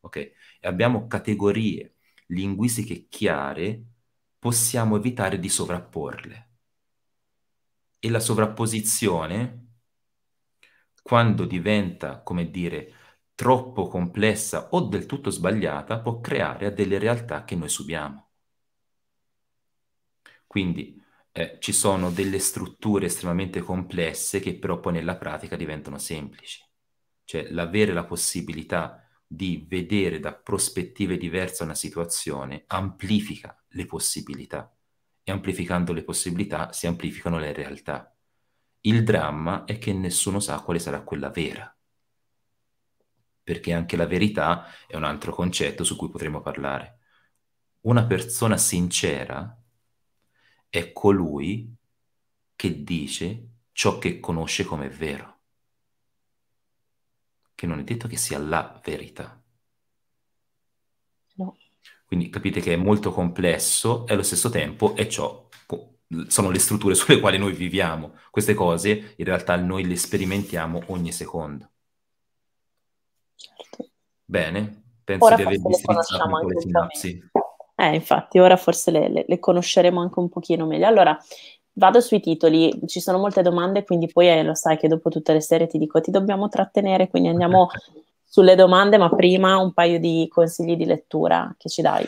Speaker 2: ok? E abbiamo categorie linguistiche chiare, possiamo evitare di sovrapporle. E la sovrapposizione quando diventa, come dire, troppo complessa o del tutto sbagliata, può creare delle realtà che noi subiamo. Quindi eh, ci sono delle strutture estremamente complesse che però poi nella pratica diventano semplici. Cioè l'avere la possibilità di vedere da prospettive diverse una situazione amplifica le possibilità e amplificando le possibilità si amplificano le realtà. Il dramma è che nessuno sa quale sarà quella vera, perché anche la verità è un altro concetto su cui potremo parlare. Una persona sincera è colui che dice ciò che conosce come vero, che non è detto che sia la verità. No. Quindi capite che è molto complesso e allo stesso tempo è ciò sono le strutture sulle quali noi viviamo. Queste cose in realtà noi le sperimentiamo ogni secondo. Certo. Bene, penso ora di aver distrizzato un le sinapsi.
Speaker 1: Eh, infatti, ora forse le, le, le conosceremo anche un pochino meglio. Allora, Vado sui titoli, ci sono molte domande, quindi poi eh, lo sai che dopo tutte le serie ti dico ti dobbiamo trattenere, quindi andiamo sulle domande, ma prima un paio di consigli di lettura che ci dai.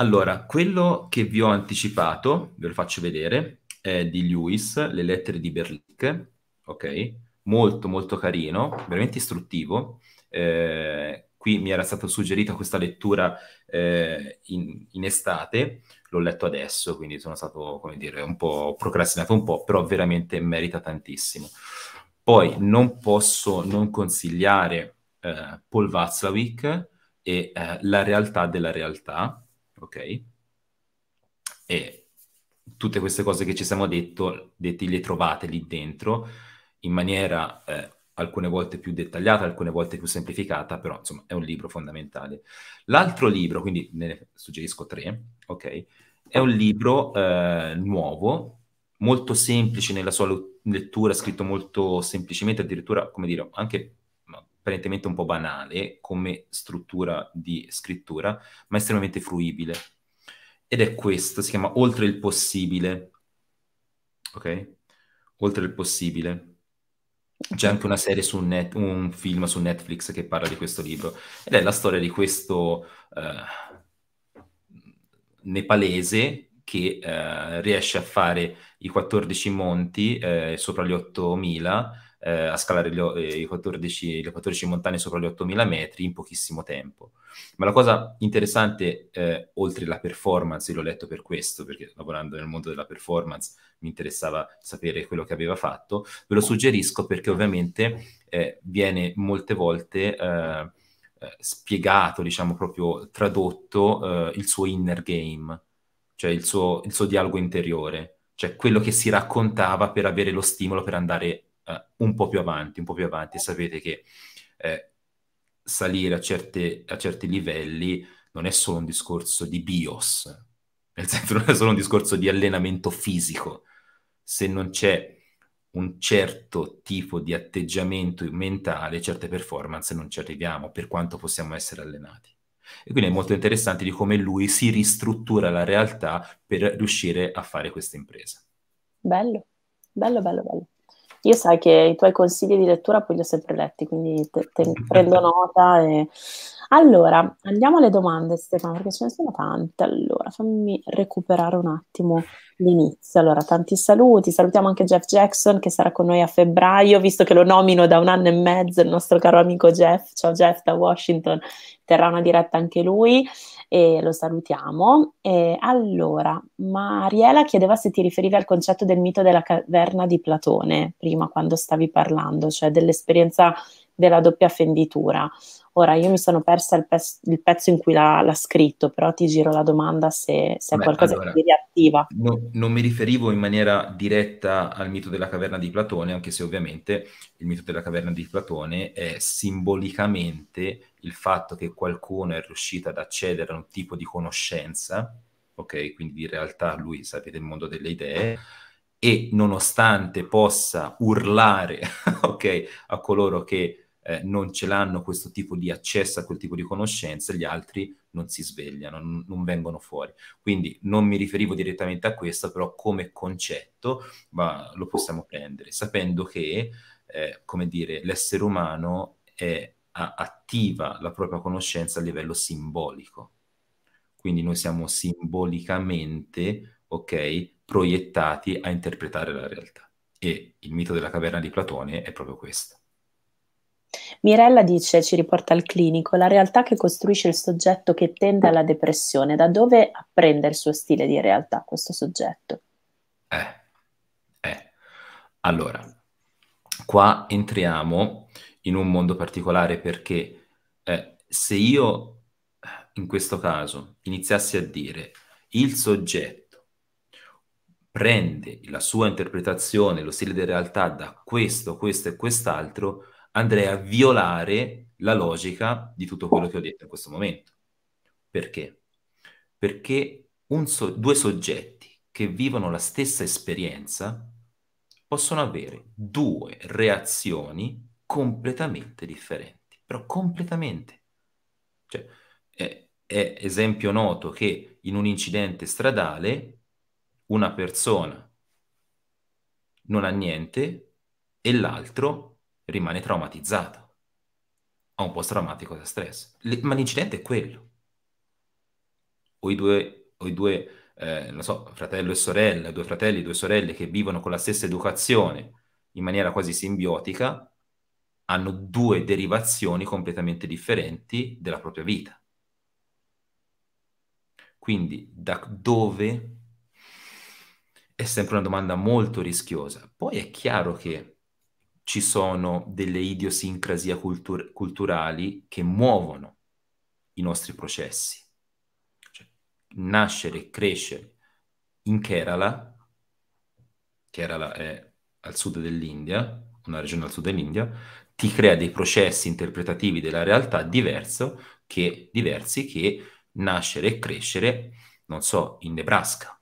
Speaker 2: Allora, quello che vi ho anticipato, ve lo faccio vedere, è di Lewis, Le lettere di Berlick, ok? Molto, molto carino, veramente istruttivo. Eh, qui mi era stata suggerita questa lettura eh, in, in, estate, l'ho letto adesso, quindi sono stato, come dire, un po' procrastinato un po', però veramente merita tantissimo. Poi non posso non consigliare eh, Paul Václavic e eh, La realtà della realtà, ok? E tutte queste cose che ci siamo detto, detti, le trovate lì dentro in maniera eh, alcune volte più dettagliata, alcune volte più semplificata, però insomma è un libro fondamentale. L'altro libro, quindi ne suggerisco tre, ok? È un libro eh, nuovo, molto semplice nella sua lettura, scritto molto semplicemente, addirittura, come dire, anche apparentemente un po' banale come struttura di scrittura, ma estremamente fruibile. Ed è questo, si chiama Oltre il possibile. Ok? Oltre il possibile. C'è anche una serie su net, un film su Netflix che parla di questo libro ed è la storia di questo uh, nepalese che uh, riesce a fare i 14 monti uh, sopra gli 8000 eh, a scalare gli, eh, 14, le 14 montagne sopra gli 8000 metri in pochissimo tempo. Ma la cosa interessante, eh, oltre alla performance, l'ho letto per questo, perché lavorando nel mondo della performance mi interessava sapere quello che aveva fatto, ve lo suggerisco perché ovviamente eh, viene molte volte eh, eh, spiegato, diciamo proprio tradotto, il suo inner game, cioè il suo, il suo dialogo interiore, cioè quello che si raccontava per avere lo stimolo per andare uh, un po' più avanti, un po' più avanti, sapete che eh, salire a, certe, a certi livelli non è solo un discorso di bios, nel senso non è solo un discorso di allenamento fisico, se non c'è un certo tipo di atteggiamento mentale, certe performance non ci arriviamo, per quanto possiamo essere allenati. E quindi è molto interessante di come lui si ristruttura la realtà per riuscire a fare questa impresa.
Speaker 1: Bello, bello, bello, bello. Io sai che i tuoi consigli di lettura poi li ho sempre letti, quindi te, te prendo nota e allora, andiamo alle domande, Stefano, perché ce ne sono tante. Allora, fammi recuperare un attimo l'inizio. Allora, tanti saluti. Salutiamo anche Jeff Jackson che sarà con noi a febbraio, visto che lo nomino da un anno e mezzo, il nostro caro amico Jeff. Ciao Jeff da Washington, terrà una diretta anche lui e lo salutiamo. E allora, Mariela chiedeva se ti riferivi al concetto del mito della caverna di Platone, prima quando stavi parlando, cioè dell'esperienza della doppia fenditura. Ora, io mi sono persa il, pezzo, il pezzo in cui l'ha, l'ha, scritto, però ti giro la domanda se, se Beh, è qualcosa allora, che ti riattiva.
Speaker 2: No, non mi riferivo in maniera diretta al mito della caverna di Platone, anche se ovviamente il mito della caverna di Platone è simbolicamente il fatto che qualcuno è riuscito ad accedere a un tipo di conoscenza, ok? Quindi in realtà lui sapete il mondo delle idee e nonostante possa urlare, ok, a coloro che eh, non ce l'hanno questo tipo di accesso a quel tipo di conoscenza, gli altri non si svegliano, non, non vengono fuori. Quindi non mi riferivo direttamente a questo, però come concetto va, lo possiamo prendere, sapendo che, eh, come dire, l'essere umano è, a, attiva la propria conoscenza a livello simbolico. Quindi noi siamo simbolicamente, ok, proiettati a interpretare la realtà. E il mito della caverna di Platone è proprio questo.
Speaker 1: Mirella dice, ci riporta al clinico, la realtà che costruisce il soggetto che tende alla depressione, da dove apprende il suo stile di realtà questo soggetto? Eh,
Speaker 2: eh. Allora, qua entriamo in un mondo particolare perché eh, se io in questo caso iniziassi a dire il soggetto prende la sua interpretazione, lo stile di realtà da questo, questo e quest'altro, andrei a violare la logica di tutto quello che ho detto in questo momento. Perché? Perché so- due soggetti che vivono la stessa esperienza possono avere due reazioni completamente differenti, però completamente. Cioè, è, è esempio noto che in un incidente stradale una persona non ha niente e l'altro rimane traumatizzato, ha un post-traumatico da stress. Le, ma l'incidente è quello. O i due, o i due eh, non so, fratello e sorella, due fratelli, e due sorelle che vivono con la stessa educazione in maniera quasi simbiotica, hanno due derivazioni completamente differenti della propria vita. Quindi da dove è sempre una domanda molto rischiosa. Poi è chiaro che ci sono delle idiosincrasie cultur- culturali che muovono i nostri processi. Cioè, nascere e crescere in Kerala, Kerala è al sud dell'India, una regione al sud dell'India, ti crea dei processi interpretativi della realtà che, diversi che nascere e crescere, non so, in Nebraska.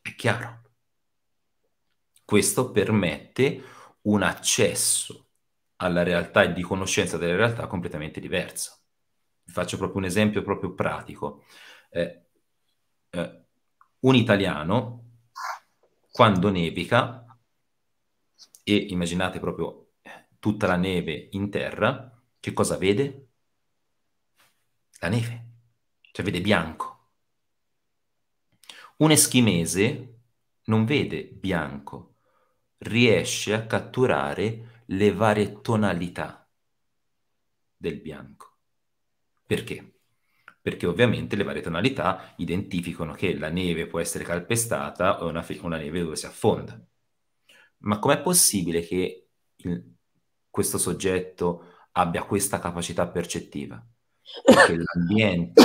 Speaker 2: È chiaro. Questo permette un accesso alla realtà e di conoscenza della realtà completamente diversa. Vi faccio proprio un esempio proprio pratico. Eh, eh, un italiano, quando nevica, e immaginate proprio eh, tutta la neve in terra, che cosa vede? La neve, cioè vede bianco. Un eschimese non vede bianco, riesce a catturare le varie tonalità del bianco. Perché? Perché ovviamente le varie tonalità identificano che la neve può essere calpestata o una, una neve dove si affonda. Ma com'è possibile che il, questo soggetto abbia questa capacità percettiva? Perché l'ambiente,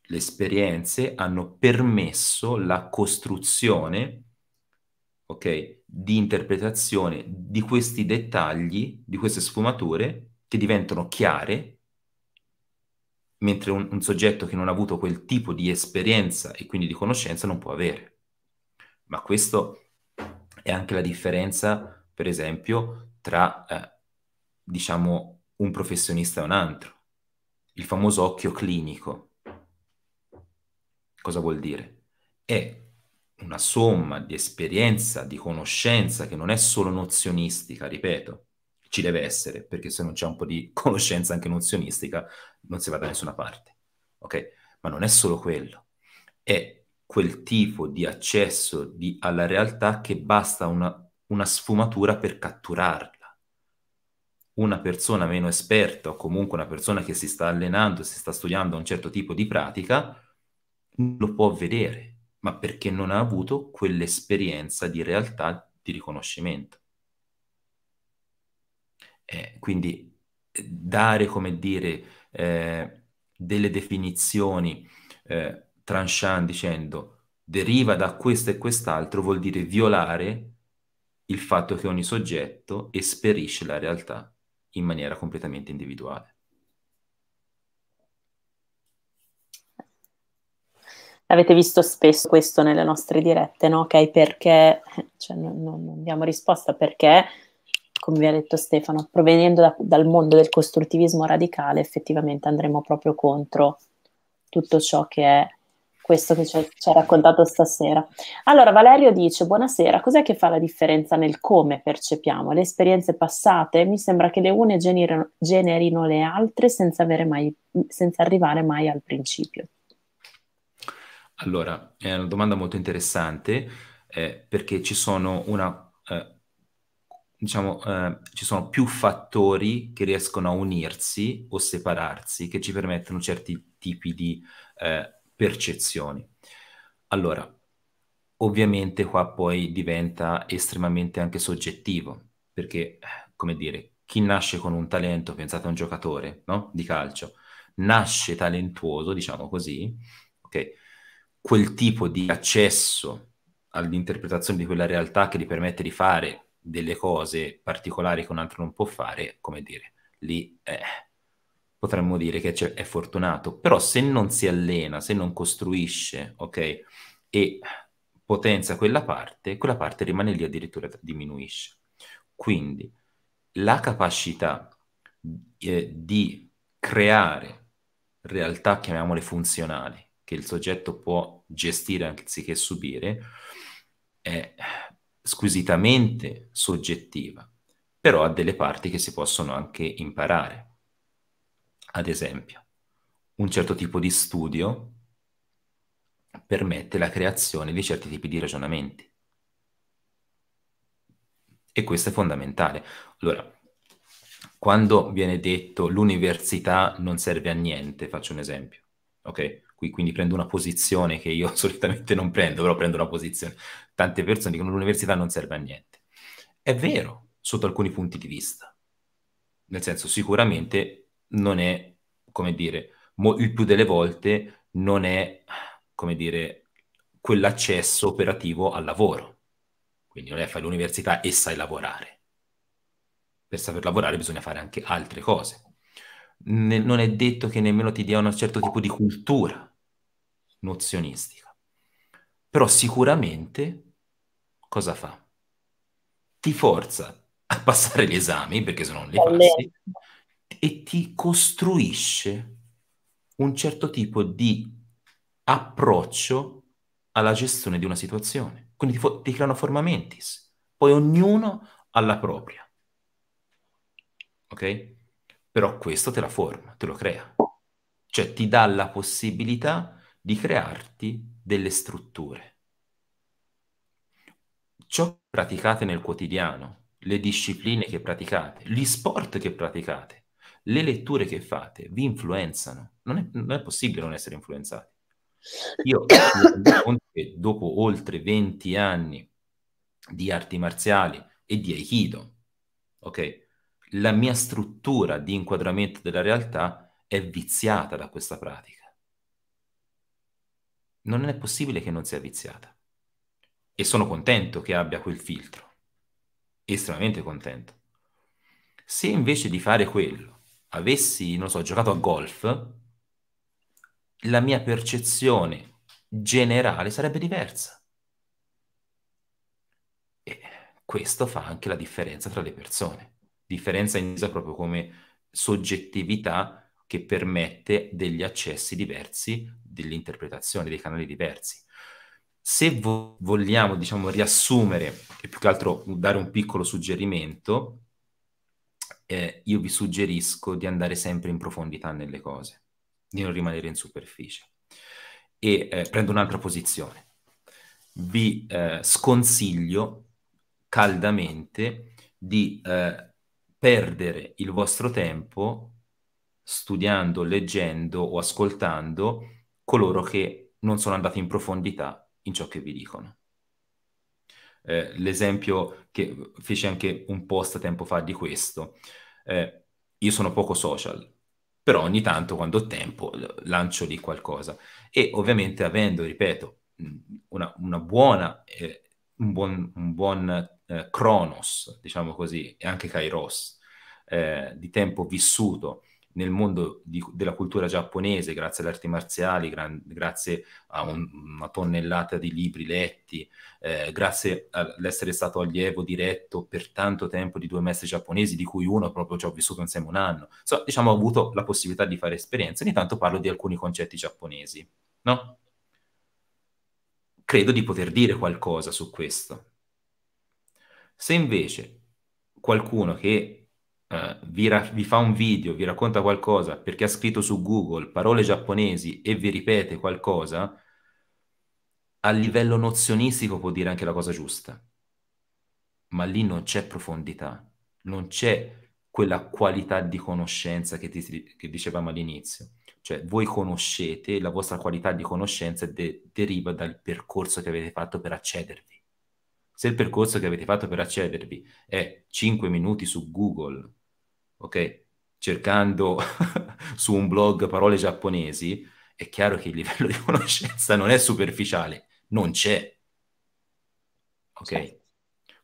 Speaker 2: le esperienze hanno permesso la costruzione, ok, di interpretazione di questi dettagli, di queste sfumature che diventano chiare, mentre un, un, soggetto che non ha avuto quel tipo di esperienza e quindi di conoscenza non può avere. Ma questo è anche la differenza, per esempio, tra, eh, diciamo, un professionista e un altro. Il famoso occhio clinico. Cosa vuol dire? È una somma di esperienza, di conoscenza che non è solo nozionistica, ripeto, ci deve essere, perché se non c'è un po' di conoscenza anche nozionistica non si va da nessuna parte, ok? Ma non è solo quello, è quel tipo di accesso di, alla realtà che basta una, una sfumatura per catturarla una persona meno esperta o comunque una persona che si sta allenando, si sta studiando un certo tipo di pratica, lo può vedere ma perché non ha avuto quell'esperienza di realtà, di riconoscimento. Eh, quindi eh, dare, come dire, eh, delle definizioni eh, tranchant dicendo deriva da questo e quest'altro vuol dire violare il fatto che ogni soggetto esperisce la realtà in maniera completamente
Speaker 1: individuale. avete visto spesso questo nelle nostre dirette, no? Ok, perché cioè, non, non diamo risposta perché come vi ha detto Stefano, provenendo da, dal mondo del costruttivismo radicale, effettivamente andremo proprio contro tutto ciò che è questo che ci ha raccontato stasera. Allora, Valerio dice: Buonasera, cos'è che fa la differenza nel come percepiamo le esperienze passate? Mi sembra che le une generino, generino le altre senza, mai, senza arrivare mai al principio.
Speaker 2: Allora, è una domanda molto interessante eh, perché ci sono una, eh, diciamo, eh, ci sono più fattori che riescono a unirsi o separarsi che ci permettono certi tipi di eh, percezioni. Allora, ovviamente qua poi diventa estremamente anche soggettivo perché, come dire, chi nasce con un talento, pensate a un giocatore no? di calcio, nasce talentuoso, diciamo così, ok? quel tipo di accesso all'interpretazione di quella realtà che gli permette di fare delle cose particolari che un altro non può fare, come dire, lì eh, potremmo dire che è fortunato, però se non si allena, se non costruisce, ok, e potenzia quella parte, quella parte rimane lì addirittura diminuisce. Quindi la capacità eh, di creare realtà, chiamiamole funzionali, che il soggetto può gestire anziché subire è squisitamente soggettiva, però ha delle parti che si possono anche imparare. Ad esempio, un certo tipo di studio permette la creazione di certi tipi di ragionamenti. E questo è fondamentale. Allora, quando viene detto l'università non serve a niente, faccio un esempio, ok? qui quindi prendo una posizione che io solitamente non prendo, però prendo una posizione. Tante persone dicono che l'università non serve a niente.
Speaker 1: È vero,
Speaker 2: sotto alcuni punti di vista. Nel senso, sicuramente non è, come dire, mo- il più delle volte non è, come dire, quell'accesso operativo al lavoro. Quindi non è fare l'università e sai lavorare. Per saper lavorare bisogna fare anche altre cose. Ne- non è detto che nemmeno ti dia un certo tipo di cultura nozionistica. Però sicuramente cosa fa? Ti forza a passare gli esami, perché se non li passi, e ti costruisce un certo tipo di approccio alla gestione di una situazione. Quindi ti, fo- ti creano forma mentis, poi ognuno ha la propria. Ok? Però questo te la forma, te lo crea. Cioè ti dà la possibilità di crearti delle strutture. Ciò che praticate nel quotidiano, le discipline che praticate, gli sport che praticate, le letture che fate, vi influenzano. Non è, non è possibile non essere influenzati. Io conto che dopo oltre 20 anni di arti marziali e di Aikido, ok? La mia struttura di inquadramento della realtà è viziata da questa pratica non è possibile che non sia viziata. E sono contento che abbia quel filtro, estremamente contento. Se invece di fare quello avessi, non so, giocato a golf, la mia percezione generale sarebbe diversa. E questo fa anche la differenza tra le persone, differenza intesa proprio come soggettività che permette degli accessi diversi dell'interpretazione dei canali diversi. Se vo- vogliamo, diciamo, riassumere e più che altro dare un piccolo suggerimento, eh, io vi suggerisco di andare sempre in profondità nelle cose, di non rimanere in superficie. E eh, prendo un'altra posizione. Vi eh, sconsiglio caldamente di eh, perdere il vostro tempo studiando, leggendo o ascoltando coloro che non sono andati in profondità in ciò che vi dicono. Eh, l'esempio che feci anche un post tempo fa di questo, eh, io sono poco social, però ogni tanto quando ho tempo lancio lì qualcosa e ovviamente avendo, ripeto, una, una buona, eh, un buon, un buon cronos, eh, diciamo così, e anche kairos, eh, di tempo vissuto nel mondo di, della cultura giapponese, grazie alle arti marziali, gran, grazie a un, una tonnellata di libri letti, eh, grazie all'essere stato allievo diretto per tanto tempo di due maestri giapponesi, di cui uno proprio ci ho vissuto insieme un anno. So, diciamo, ho avuto la possibilità di fare esperienze, ogni tanto parlo di alcuni concetti giapponesi, no? Credo di poter dire qualcosa su questo. Se invece qualcuno che eh, vi, ra- vi fa un video, vi racconta qualcosa perché ha scritto su Google parole giapponesi e vi ripete qualcosa, a livello nozionistico può dire anche la cosa giusta, ma lì non c'è profondità, non c'è quella qualità di conoscenza che, ti, che dicevamo all'inizio. Cioè, voi conoscete, la vostra qualità di conoscenza de- deriva dal percorso che avete fatto per accedervi. Se il percorso che avete fatto per accedervi è 5 minuti su Google ok? Cercando su un blog parole giapponesi, è chiaro che il livello di conoscenza non è superficiale, non c'è. Ok? Certo.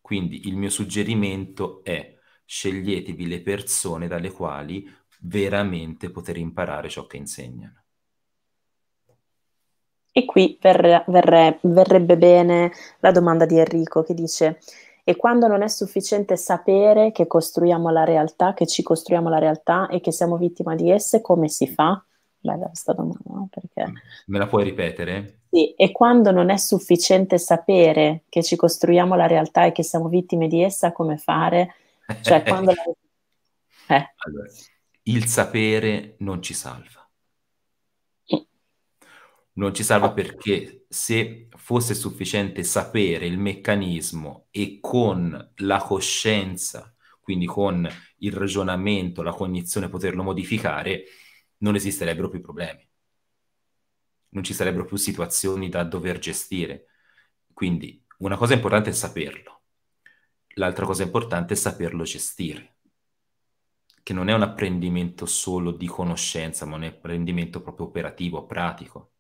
Speaker 2: Quindi il mio suggerimento è sceglietevi le persone dalle quali veramente poter imparare ciò che insegnano.
Speaker 1: E qui verre, verre, verrebbe bene la domanda di Enrico che dice e quando non è sufficiente sapere che costruiamo la realtà, che ci costruiamo la realtà e che siamo vittima di esse, come si fa? Bella questa domanda, perché...
Speaker 2: Me la puoi ripetere?
Speaker 1: Sì, e quando non è sufficiente sapere che ci costruiamo la realtà e che siamo vittime di essa, come fare? Cioè, quando... Eh.
Speaker 2: Allora, il sapere non ci salva non ci serve ah. perché se fosse sufficiente sapere il meccanismo e con la coscienza, quindi con il ragionamento, la cognizione, poterlo modificare, non esisterebbero più problemi. Non ci sarebbero più situazioni da dover gestire. Quindi una cosa importante è saperlo, l'altra cosa importante è saperlo gestire che non è un apprendimento solo di conoscenza, ma un apprendimento proprio operativo, pratico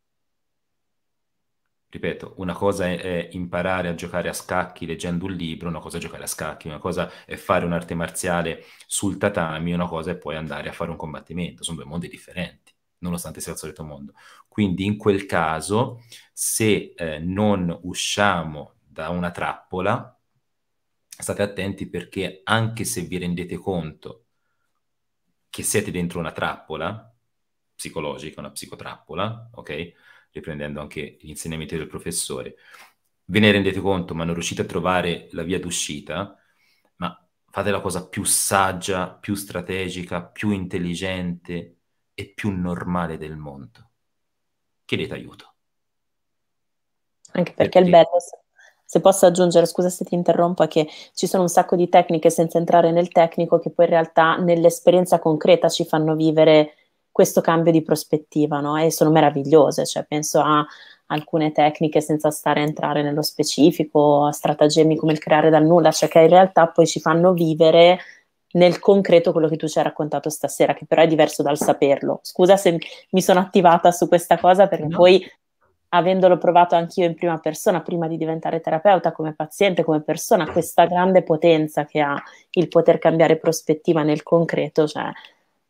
Speaker 2: ripeto, una cosa è, è, imparare a giocare a scacchi leggendo un libro, una cosa è giocare a scacchi, una cosa è fare un'arte marziale sul tatami, una cosa è poi andare a fare un combattimento. Sono due mondi differenti, nonostante sia il solito mondo. Quindi in quel caso, se eh, non usciamo da una trappola, state attenti perché anche se vi rendete conto che siete dentro una trappola psicologica, una psicotrappola, ok? riprendendo anche gli insegnamenti del professore, ve ne rendete conto ma non riuscite a trovare la via d'uscita, ma fate la cosa più saggia, più strategica, più intelligente e più normale del mondo. Chiedete aiuto.
Speaker 1: Anche perché, perché... il bello, se posso aggiungere, scusa se ti interrompo, è che ci sono un sacco di tecniche senza entrare nel tecnico che poi in realtà nell'esperienza concreta ci fanno vivere questo cambio di prospettiva, no? E sono meravigliose, cioè penso a alcune tecniche senza stare a entrare nello specifico, a stratagemmi come il creare dal nulla, cioè che in realtà poi ci fanno vivere nel concreto quello che tu ci hai raccontato stasera, che però è diverso dal saperlo. Scusa se mi sono attivata su questa cosa perché no. poi avendolo provato anch'io in prima persona, prima di diventare terapeuta, come paziente, come persona, questa grande potenza che ha il poter cambiare prospettiva nel concreto, cioè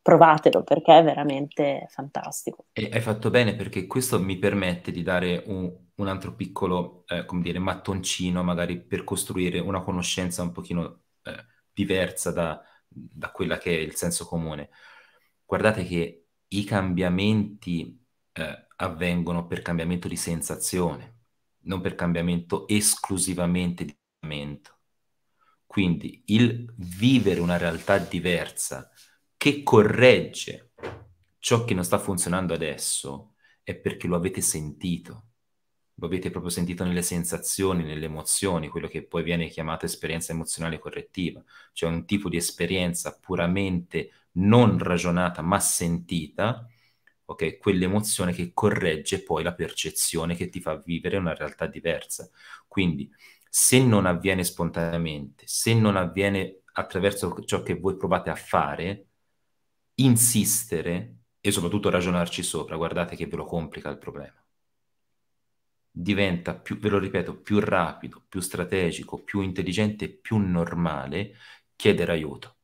Speaker 1: provatelo perché è veramente fantastico.
Speaker 2: E hai fatto bene perché questo mi permette di dare un, un altro piccolo, eh, come dire, mattoncino magari per costruire una conoscenza un pochino eh, diversa da, da quella che è il senso comune. Guardate che i cambiamenti eh, avvengono per cambiamento di sensazione, non per cambiamento esclusivamente di movimento. Quindi il vivere una realtà diversa che corregge ciò che non sta funzionando adesso è perché lo avete sentito, lo avete proprio sentito nelle sensazioni, nelle emozioni, quello che poi viene chiamato esperienza emozionale correttiva, cioè un tipo di esperienza puramente non ragionata ma sentita, ok? Quell'emozione che corregge poi la percezione che ti fa vivere una realtà diversa. Quindi se non avviene spontaneamente, se non avviene attraverso ciò che voi provate a fare, insistere e soprattutto ragionarci sopra, guardate che ve lo complica il problema. Diventa più, ve lo ripeto, più rapido, più strategico, più intelligente, più normale chiedere aiuto.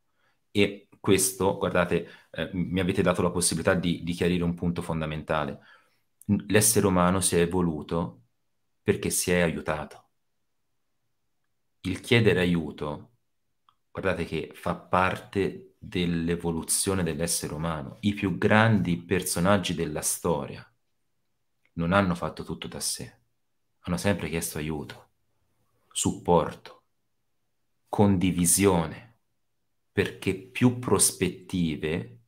Speaker 2: E questo, guardate, eh, mi avete dato la possibilità di, di chiarire un punto fondamentale. L'essere umano si è evoluto perché si è aiutato. Il chiedere aiuto, guardate che fa parte dell'evoluzione dell'essere umano. I più grandi personaggi della storia non hanno fatto tutto da sé, hanno sempre chiesto aiuto, supporto, condivisione, perché più prospettive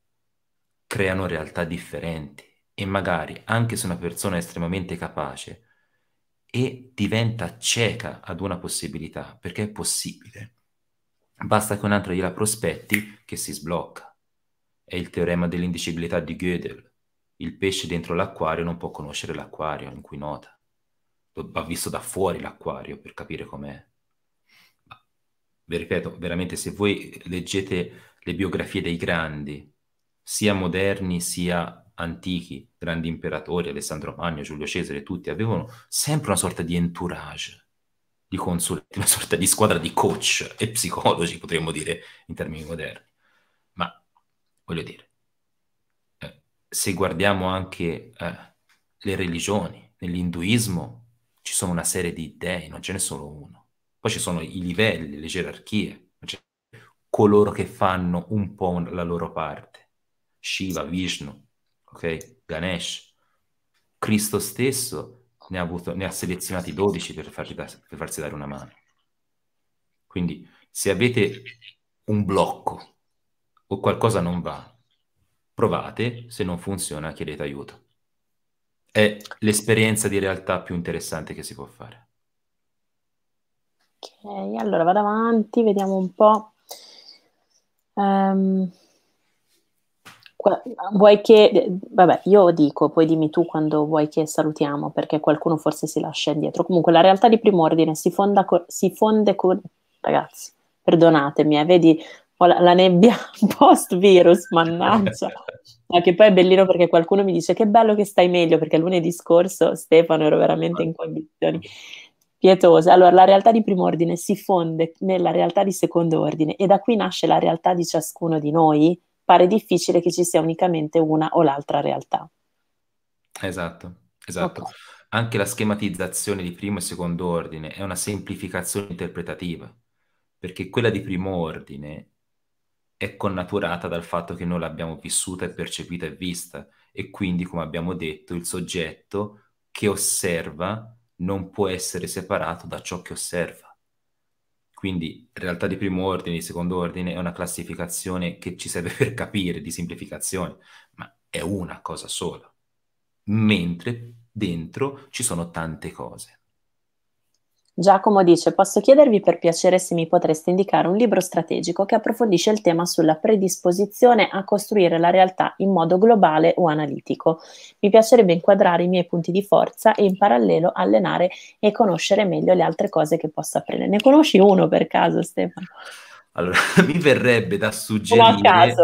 Speaker 2: creano realtà differenti e magari anche se una persona è estremamente capace e diventa cieca ad una possibilità, perché è possibile Basta che un altro gliela prospetti che si sblocca. È il teorema dell'indicibilità di Gödel. Il pesce dentro l'acquario non può conoscere l'acquario in cui nota. Va visto da fuori l'acquario per capire com'è. Ma, vi ripeto, veramente, se voi leggete le biografie dei grandi, sia moderni sia antichi, grandi imperatori, Alessandro Magno, Giulio Cesare, tutti avevano sempre una sorta di entourage di consulenti, una sorta di squadra di coach e psicologi, potremmo dire in termini moderni. Ma voglio dire, eh, se guardiamo anche eh, le religioni, nell'induismo ci sono una serie di dei, non ce n'è solo uno. Poi ci sono i livelli, le gerarchie, cioè coloro che fanno un po' la loro parte. Shiva, Vishnu, ok? Ganesh. Cristo stesso ne ha, avuto, ne ha selezionati 12 per, fargli da, per farsi dare una mano. Quindi se avete un blocco o qualcosa non va, provate, se non funziona chiedete aiuto. È l'esperienza di realtà più interessante che si può fare.
Speaker 1: Ok, allora vado avanti, vediamo un po'. Um, Vuoi che, vabbè, io dico, poi dimmi tu quando vuoi che salutiamo, perché qualcuno forse si lascia indietro. Comunque la realtà di primo ordine si, co- si fonde con, ragazzi, perdonatemi, eh, vedi la, la, nebbia post-virus, mannaggia. Ma che poi è bellino perché qualcuno mi dice che bello che stai meglio, perché lunedì scorso, Stefano, ero veramente in condizioni pietose. Allora, la realtà di primo ordine si fonde nella realtà di secondo ordine e da qui nasce la realtà di ciascuno di noi pare difficile che ci sia unicamente una o l'altra realtà.
Speaker 2: Esatto, esatto. Okay. Anche la schematizzazione di primo e secondo ordine è una semplificazione interpretativa, perché quella di primo ordine è connaturata dal fatto che noi l'abbiamo vissuta e percepita e vista e quindi, come abbiamo detto, il soggetto che osserva non può essere separato da ciò che osserva quindi realtà di primo ordine, di secondo ordine è una classificazione che ci serve per capire, di semplificazione, ma è una cosa sola. Mentre dentro ci sono tante cose.
Speaker 1: Giacomo dice: Posso chiedervi per piacere se mi potreste indicare un libro strategico che approfondisce il tema sulla predisposizione a costruire la realtà in modo globale o analitico. Mi piacerebbe inquadrare i miei punti di forza e in parallelo allenare e conoscere meglio le altre cose che posso apprendere. Ne conosci uno per caso, Stefano?
Speaker 2: Allora, mi verrebbe da suggerire caso,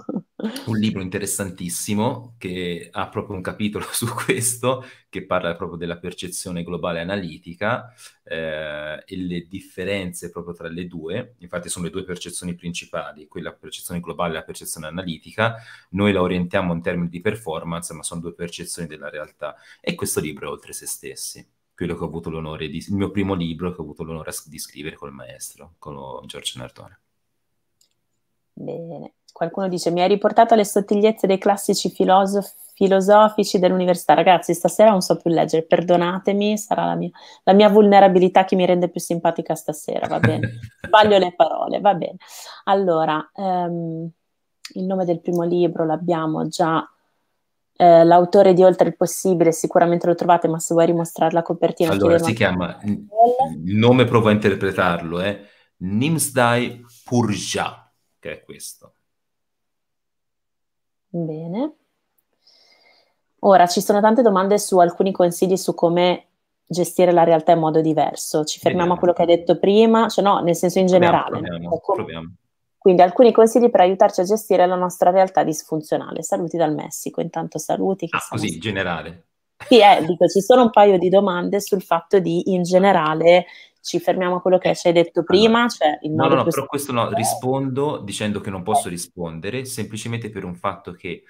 Speaker 2: no? un libro interessantissimo che ha proprio un capitolo su questo, che parla proprio della percezione globale analitica eh, e le differenze proprio tra le due. Infatti sono le due percezioni principali, quella percezione globale e la percezione analitica. Noi la orientiamo in termini di performance, ma sono due percezioni della realtà. E questo libro è oltre se stessi quello che ho avuto l'onore di... il mio primo libro che ho avuto l'onore di scrivere col maestro, con Giorgio Nartone.
Speaker 1: Bene. Qualcuno dice: Mi hai riportato le sottigliezze dei classici filosof- filosofici dell'università. Ragazzi, stasera non so più leggere, perdonatemi, sarà la mia, la mia vulnerabilità che mi rende più simpatica stasera. Va bene, sbaglio le parole, va bene. Allora, ehm, il nome del primo libro l'abbiamo già eh, l'autore di Oltre il Possibile sicuramente lo trovate, ma se vuoi rimostrare la copertina... Allora, si chiama,
Speaker 2: il nome provo a interpretarlo, è eh? Nimsdai Purja, che è questo.
Speaker 1: Bene. Ora, ci sono tante domande su alcuni consigli su come gestire la realtà in modo diverso. Ci fermiamo Vediamo. a quello che hai detto prima, cioè no, nel senso in generale. Proviamo, ecco, proviamo, proviamo. Quindi alcuni consigli per aiutarci a gestire la nostra realtà disfunzionale. Saluti dal Messico, intanto saluti. Che ah, così, in
Speaker 2: generale.
Speaker 1: Sì, eh, dico, ci sono un paio di domande sul fatto di, in generale, ci fermiamo a quello che ci hai detto prima? Allora, cioè, no, no, no, però
Speaker 2: questo no, è... rispondo dicendo che non posso rispondere, semplicemente per un fatto che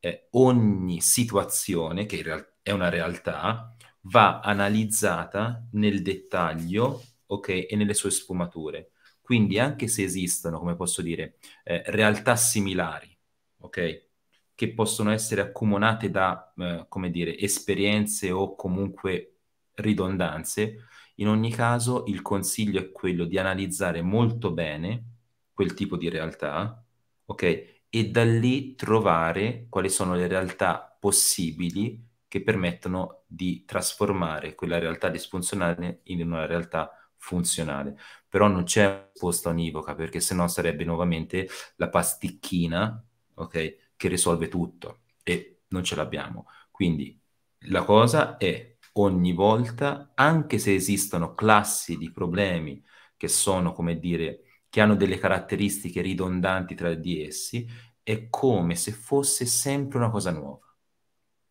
Speaker 2: eh, ogni situazione, che real- è una realtà, va analizzata nel dettaglio, ok, e nelle sue sfumature quindi anche se esistono, come posso dire, eh, realtà similari, ok? Che possono essere accomunate da, eh, come dire, esperienze o comunque ridondanze, in ogni caso il consiglio è quello di analizzare molto bene quel tipo di realtà, ok? E da lì trovare quali sono le realtà possibili che permettono di trasformare quella realtà disfunzionale in una realtà funzionale, però non c'è una risposta univoca perché sennò sarebbe nuovamente la pasticchina, ok, che risolve tutto e non ce l'abbiamo. Quindi la cosa è ogni volta, anche se esistono classi di problemi che sono, come dire, che hanno delle caratteristiche ridondanti tra di essi, è come se fosse sempre una cosa nuova.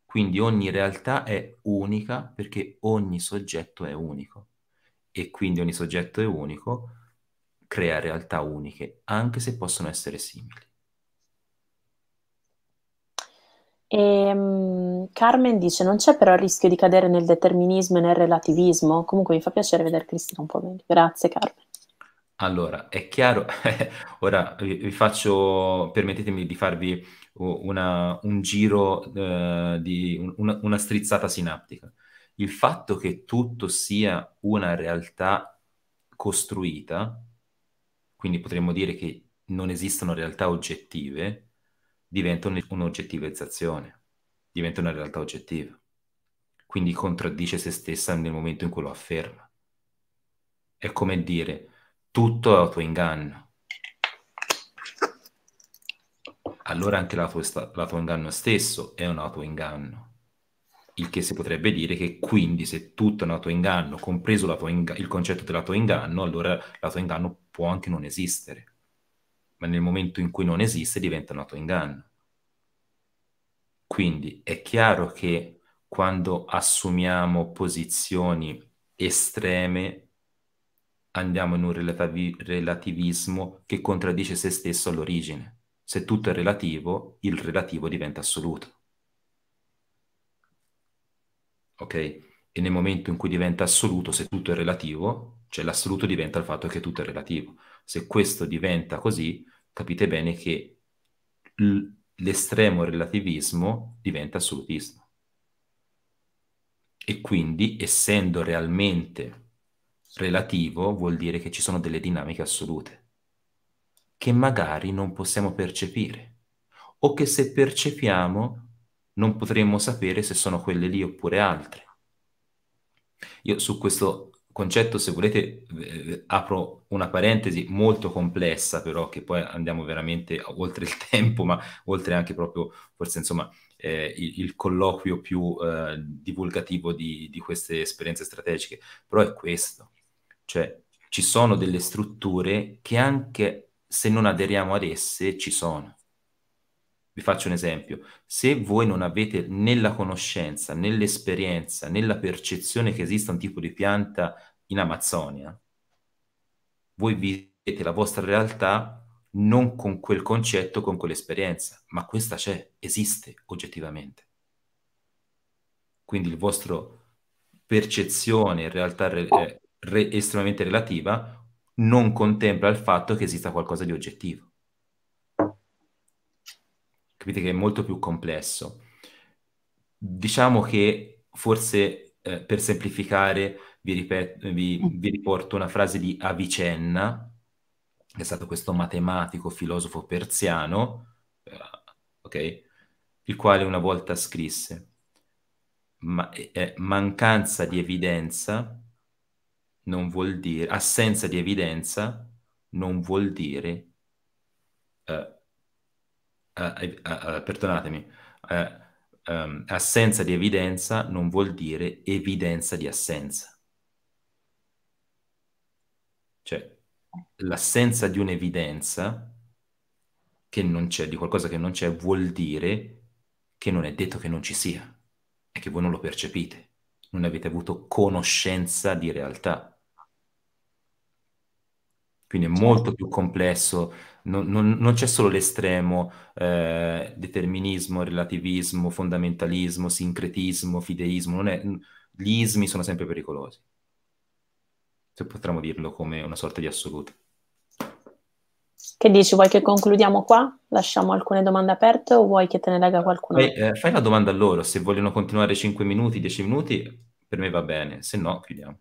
Speaker 2: Quindi ogni realtà è unica perché ogni soggetto è unico e quindi ogni soggetto è unico, crea realtà uniche, anche se possono essere simili.
Speaker 1: E, um, Carmen dice: Non c'è però il rischio di cadere nel determinismo e nel relativismo? Comunque mi fa piacere vedere Cristina un po' meglio. Grazie, Carmen.
Speaker 2: Allora, è chiaro, ora vi faccio, permettetemi di farvi una, un giro, eh, di un, una, una, strizzata sinaptica il fatto che tutto sia una realtà costruita, quindi potremmo dire che non esistono realtà oggettive, diventa un'oggettivizzazione, diventa una realtà oggettiva. Quindi contraddice se stessa nel momento in cui lo afferma. È come dire tutto è autoinganno. Allora anche l'autoinganno stesso è un autoinganno il che si potrebbe dire che quindi se tutto è un autoinganno, compreso inga- il concetto dell'autoinganno, allora l'autoinganno può anche non esistere. Ma nel momento in cui non esiste diventa un autoinganno. Quindi è chiaro che quando assumiamo posizioni estreme andiamo in un relativi- relativismo che contraddice se stesso all'origine. Se tutto è relativo, il relativo diventa assoluto ok? E nel momento in cui diventa assoluto, se tutto è relativo, cioè l'assoluto diventa il fatto che tutto è relativo. Se questo diventa così, capite bene che l'estremo relativismo diventa assolutismo. E quindi, essendo realmente relativo, vuol dire che ci sono delle dinamiche assolute che magari non possiamo percepire o che se percepiamo non potremmo sapere se sono quelle lì oppure altre. Io su questo concetto, se volete, eh, apro una parentesi molto complessa, però che poi andiamo veramente oltre il tempo, ma oltre anche proprio, forse insomma, eh, il, il, colloquio più eh, divulgativo di, di queste esperienze strategiche, però è questo, cioè ci sono delle strutture che anche se non aderiamo ad esse ci sono vi faccio un esempio, se voi non avete nella conoscenza, nell'esperienza, nella percezione che esista un tipo di pianta in Amazzonia, voi vivete la vostra realtà non con quel concetto, con quell'esperienza, ma questa c'è, esiste oggettivamente. Quindi il vostro percezione in realtà re, eh, re, estremamente relativa non contempla il fatto che esista qualcosa di oggettivo capite che è molto più complesso. Diciamo che forse eh, per semplificare vi, ripeto, vi, mm. vi riporto una frase di Avicenna, che è stato questo matematico, filosofo persiano, eh, ok? il quale una volta scrisse ma, eh, mancanza di evidenza non vuol dire assenza di evidenza non vuol dire eh, eh eh, eh, eh, perdonatemi, um, assenza di evidenza non vuol dire evidenza di assenza. Cioè, l'assenza di un'evidenza che non c'è, di qualcosa che non c'è, vuol dire che non è detto che non ci sia, e che voi non lo percepite, non avete avuto conoscenza di realtà quindi è certo. molto più complesso, non, non, non c'è solo l'estremo eh, determinismo, relativismo, fondamentalismo, sincretismo, fideismo, è, gli ismi sono sempre pericolosi, se potremmo dirlo come una sorta di assoluto.
Speaker 1: Che dici? Vuoi che concludiamo qua? Lasciamo alcune domande aperte o vuoi che te ne lega qualcuno? Fai, eh,
Speaker 2: fai la domanda a loro, se vogliono continuare 5 minuti, 10 minuti, per me va bene, se no chiudiamo.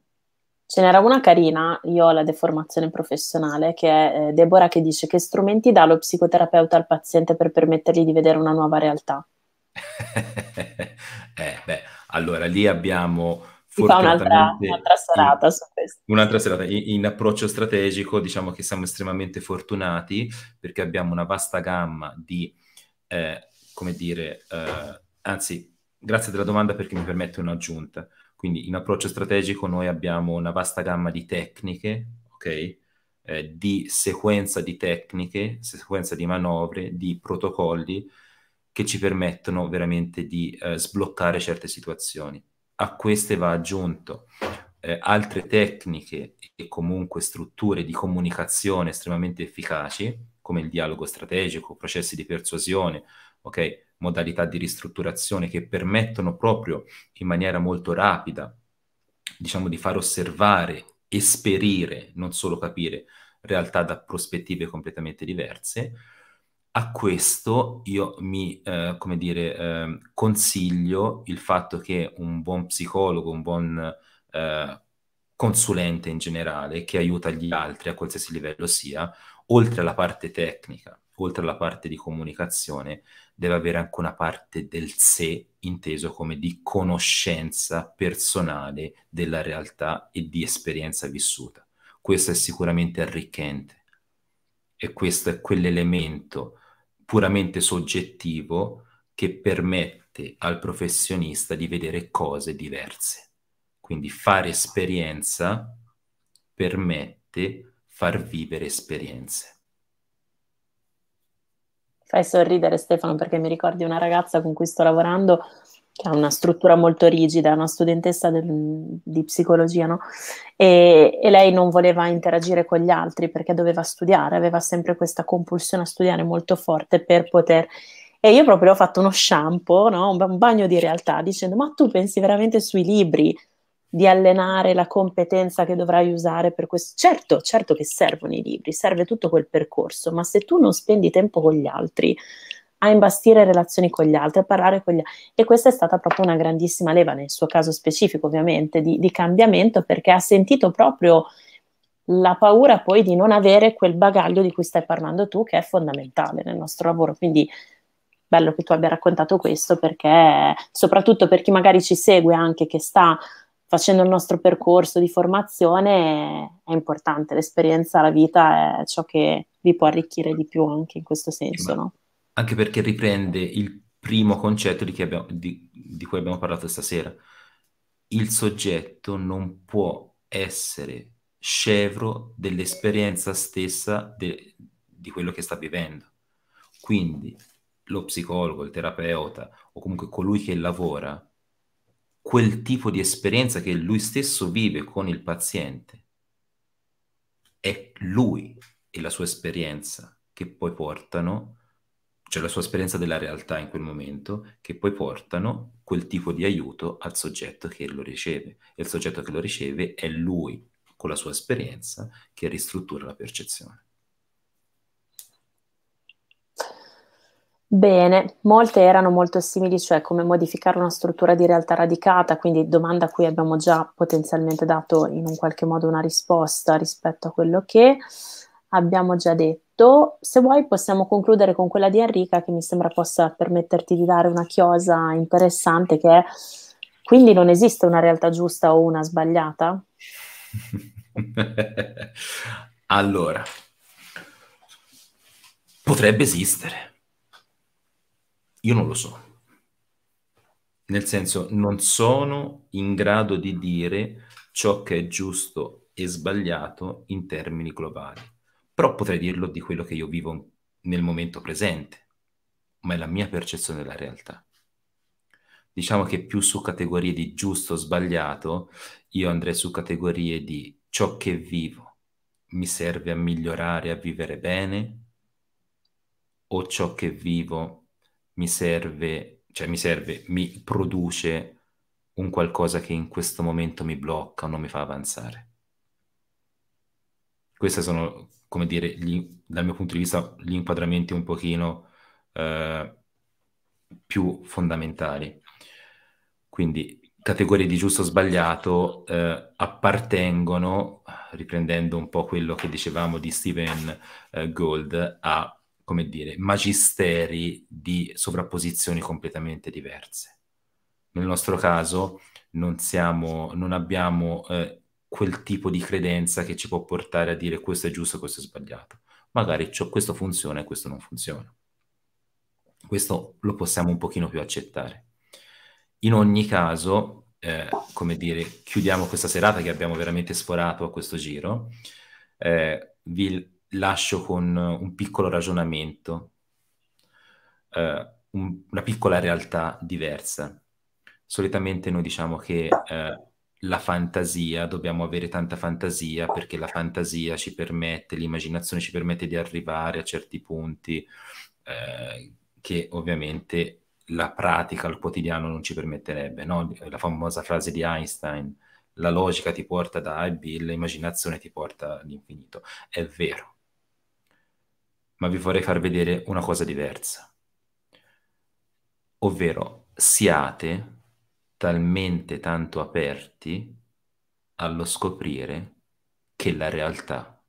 Speaker 1: Ce n'era una carina, io ho la deformazione professionale, che è eh, Deborah che dice che strumenti dà lo psicoterapeuta al paziente per permettergli di vedere una nuova realtà.
Speaker 2: eh, beh, allora lì abbiamo fortunatamente... Un'altra, un'altra,
Speaker 1: serata su questo.
Speaker 2: Un'altra serata. In, in, approccio strategico diciamo che siamo estremamente fortunati perché abbiamo una vasta gamma di, eh, come dire, eh, anzi, grazie della domanda perché mi permette un'aggiunta. Quindi in approccio strategico noi abbiamo una vasta gamma di tecniche, ok? Eh, di sequenza di tecniche, sequenza di manovre, di protocolli che ci permettono veramente di eh, sbloccare certe situazioni. A queste va aggiunto eh, altre tecniche e comunque strutture di comunicazione estremamente efficaci, come il dialogo strategico, processi di persuasione, ok? modalità di ristrutturazione che permettono proprio in maniera molto rapida, diciamo, di far osservare, esperire, non solo capire realtà da prospettive completamente diverse. A questo io mi, eh, come dire, eh, consiglio il fatto che un buon psicologo, un buon eh, consulente in generale, che aiuta gli altri a qualsiasi livello sia, oltre alla parte tecnica, oltre alla parte di comunicazione, deve avere anche una parte del sé inteso come di conoscenza personale della realtà e di esperienza vissuta. Questo è sicuramente arricchente e questo è quell'elemento puramente soggettivo che permette al professionista di vedere cose diverse. Quindi fare esperienza permette far vivere esperienze
Speaker 1: fai sorridere Stefano perché mi ricordi una ragazza con cui sto lavorando che ha una struttura molto rigida, è una studentessa del, di psicologia, no? E, e, lei non voleva interagire con gli altri perché doveva studiare, aveva sempre questa compulsione a studiare molto forte per poter... E io proprio ho fatto uno shampoo, no? un bagno di realtà, dicendo ma tu pensi veramente sui libri? di allenare la competenza che dovrai usare per questo. Certo, certo che servono i libri, serve tutto quel percorso, ma se tu non spendi tempo con gli altri, a imbastire relazioni con gli altri, a parlare con gli altri. E questa è stata proprio una grandissima leva, nel suo caso specifico ovviamente, di, di cambiamento, perché ha sentito proprio la paura poi di non avere quel bagaglio di cui stai parlando tu, che è fondamentale nel nostro lavoro. Quindi bello che tu abbia raccontato questo, perché soprattutto per chi magari ci segue anche, che sta facendo il nostro percorso di formazione è importante, l'esperienza, la vita è ciò che vi può arricchire di più anche in questo senso. No?
Speaker 2: Anche perché riprende il primo concetto di, abbiamo, di, di cui abbiamo parlato stasera. Il soggetto non può essere scevro dell'esperienza stessa de, di quello che sta vivendo. Quindi lo psicologo, il terapeuta o comunque colui che lavora quel tipo di esperienza che lui stesso vive con il paziente. È lui e la sua esperienza che poi portano, cioè la sua esperienza della realtà in quel momento, che poi portano quel tipo di aiuto al soggetto che lo riceve. E il soggetto che lo riceve è lui, con la sua esperienza, che ristruttura la percezione.
Speaker 1: Bene, molte erano molto simili, cioè come modificare una struttura di realtà radicata, quindi domanda a cui abbiamo già potenzialmente dato in un qualche modo una risposta rispetto a quello che abbiamo già detto. Se vuoi possiamo concludere con quella di Enrica che mi sembra possa permetterti di dare una chiosa interessante che è quindi non esiste una realtà giusta o una sbagliata?
Speaker 2: allora, potrebbe esistere io non lo so. Nel senso, non sono in grado di dire ciò che è giusto e sbagliato in termini globali, però potrei dirlo di quello che io vivo nel momento presente, ma è la mia percezione della realtà. Diciamo che più su categorie di giusto o sbagliato, io andrei su categorie di ciò che vivo mi serve a migliorare, a vivere bene, o ciò che vivo mi serve, cioè mi serve, mi produce un qualcosa che in questo momento mi blocca o non mi fa avanzare. Questi sono, come dire, gli, dal mio punto di vista, gli inquadramenti un pochino eh, più fondamentali. Quindi categorie di giusto o sbagliato eh, appartengono, riprendendo un po' quello che dicevamo di Steven eh, Gold, a come dire, magisteri di sovrapposizioni completamente diverse. Nel nostro caso non, siamo, non abbiamo eh, quel tipo di credenza che ci può portare a dire questo è giusto, questo è sbagliato. Magari questo funziona e questo non funziona. Questo lo possiamo un pochino più accettare. In ogni caso, eh, come dire, chiudiamo questa serata che abbiamo veramente sforato a questo giro. Eh, vi lascio con eh, un piccolo ragionamento, eh, un, una piccola realtà diversa. Solitamente noi diciamo che eh, la fantasia, dobbiamo avere tanta fantasia perché la fantasia ci permette, l'immaginazione ci permette di arrivare a certi punti eh, che ovviamente la pratica al quotidiano non ci permetterebbe. No? La famosa frase di Einstein, la logica ti porta da A e B, l'immaginazione ti porta all'infinito. È vero, ma vi vorrei far vedere una cosa diversa. Ovvero, siate talmente tanto aperti allo scoprire che la realtà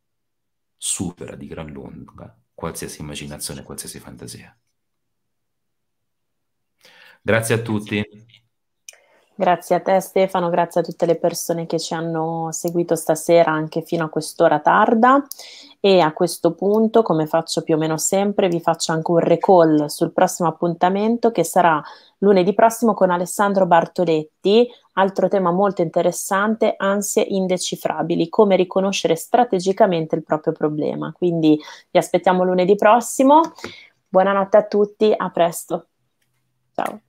Speaker 2: supera di gran lunga qualsiasi immaginazione, qualsiasi fantasia. Grazie a tutti.
Speaker 1: Grazie a te Stefano, grazie a tutte le persone che ci hanno seguito stasera anche fino a quest'ora tarda e a questo punto, come faccio più o meno sempre, vi faccio anche un recall sul prossimo appuntamento che sarà lunedì prossimo con Alessandro Bartoletti, altro tema molto interessante, ansie indecifrabili, come riconoscere strategicamente il proprio problema. Quindi vi aspettiamo lunedì prossimo. Buonanotte a tutti, a presto. Ciao.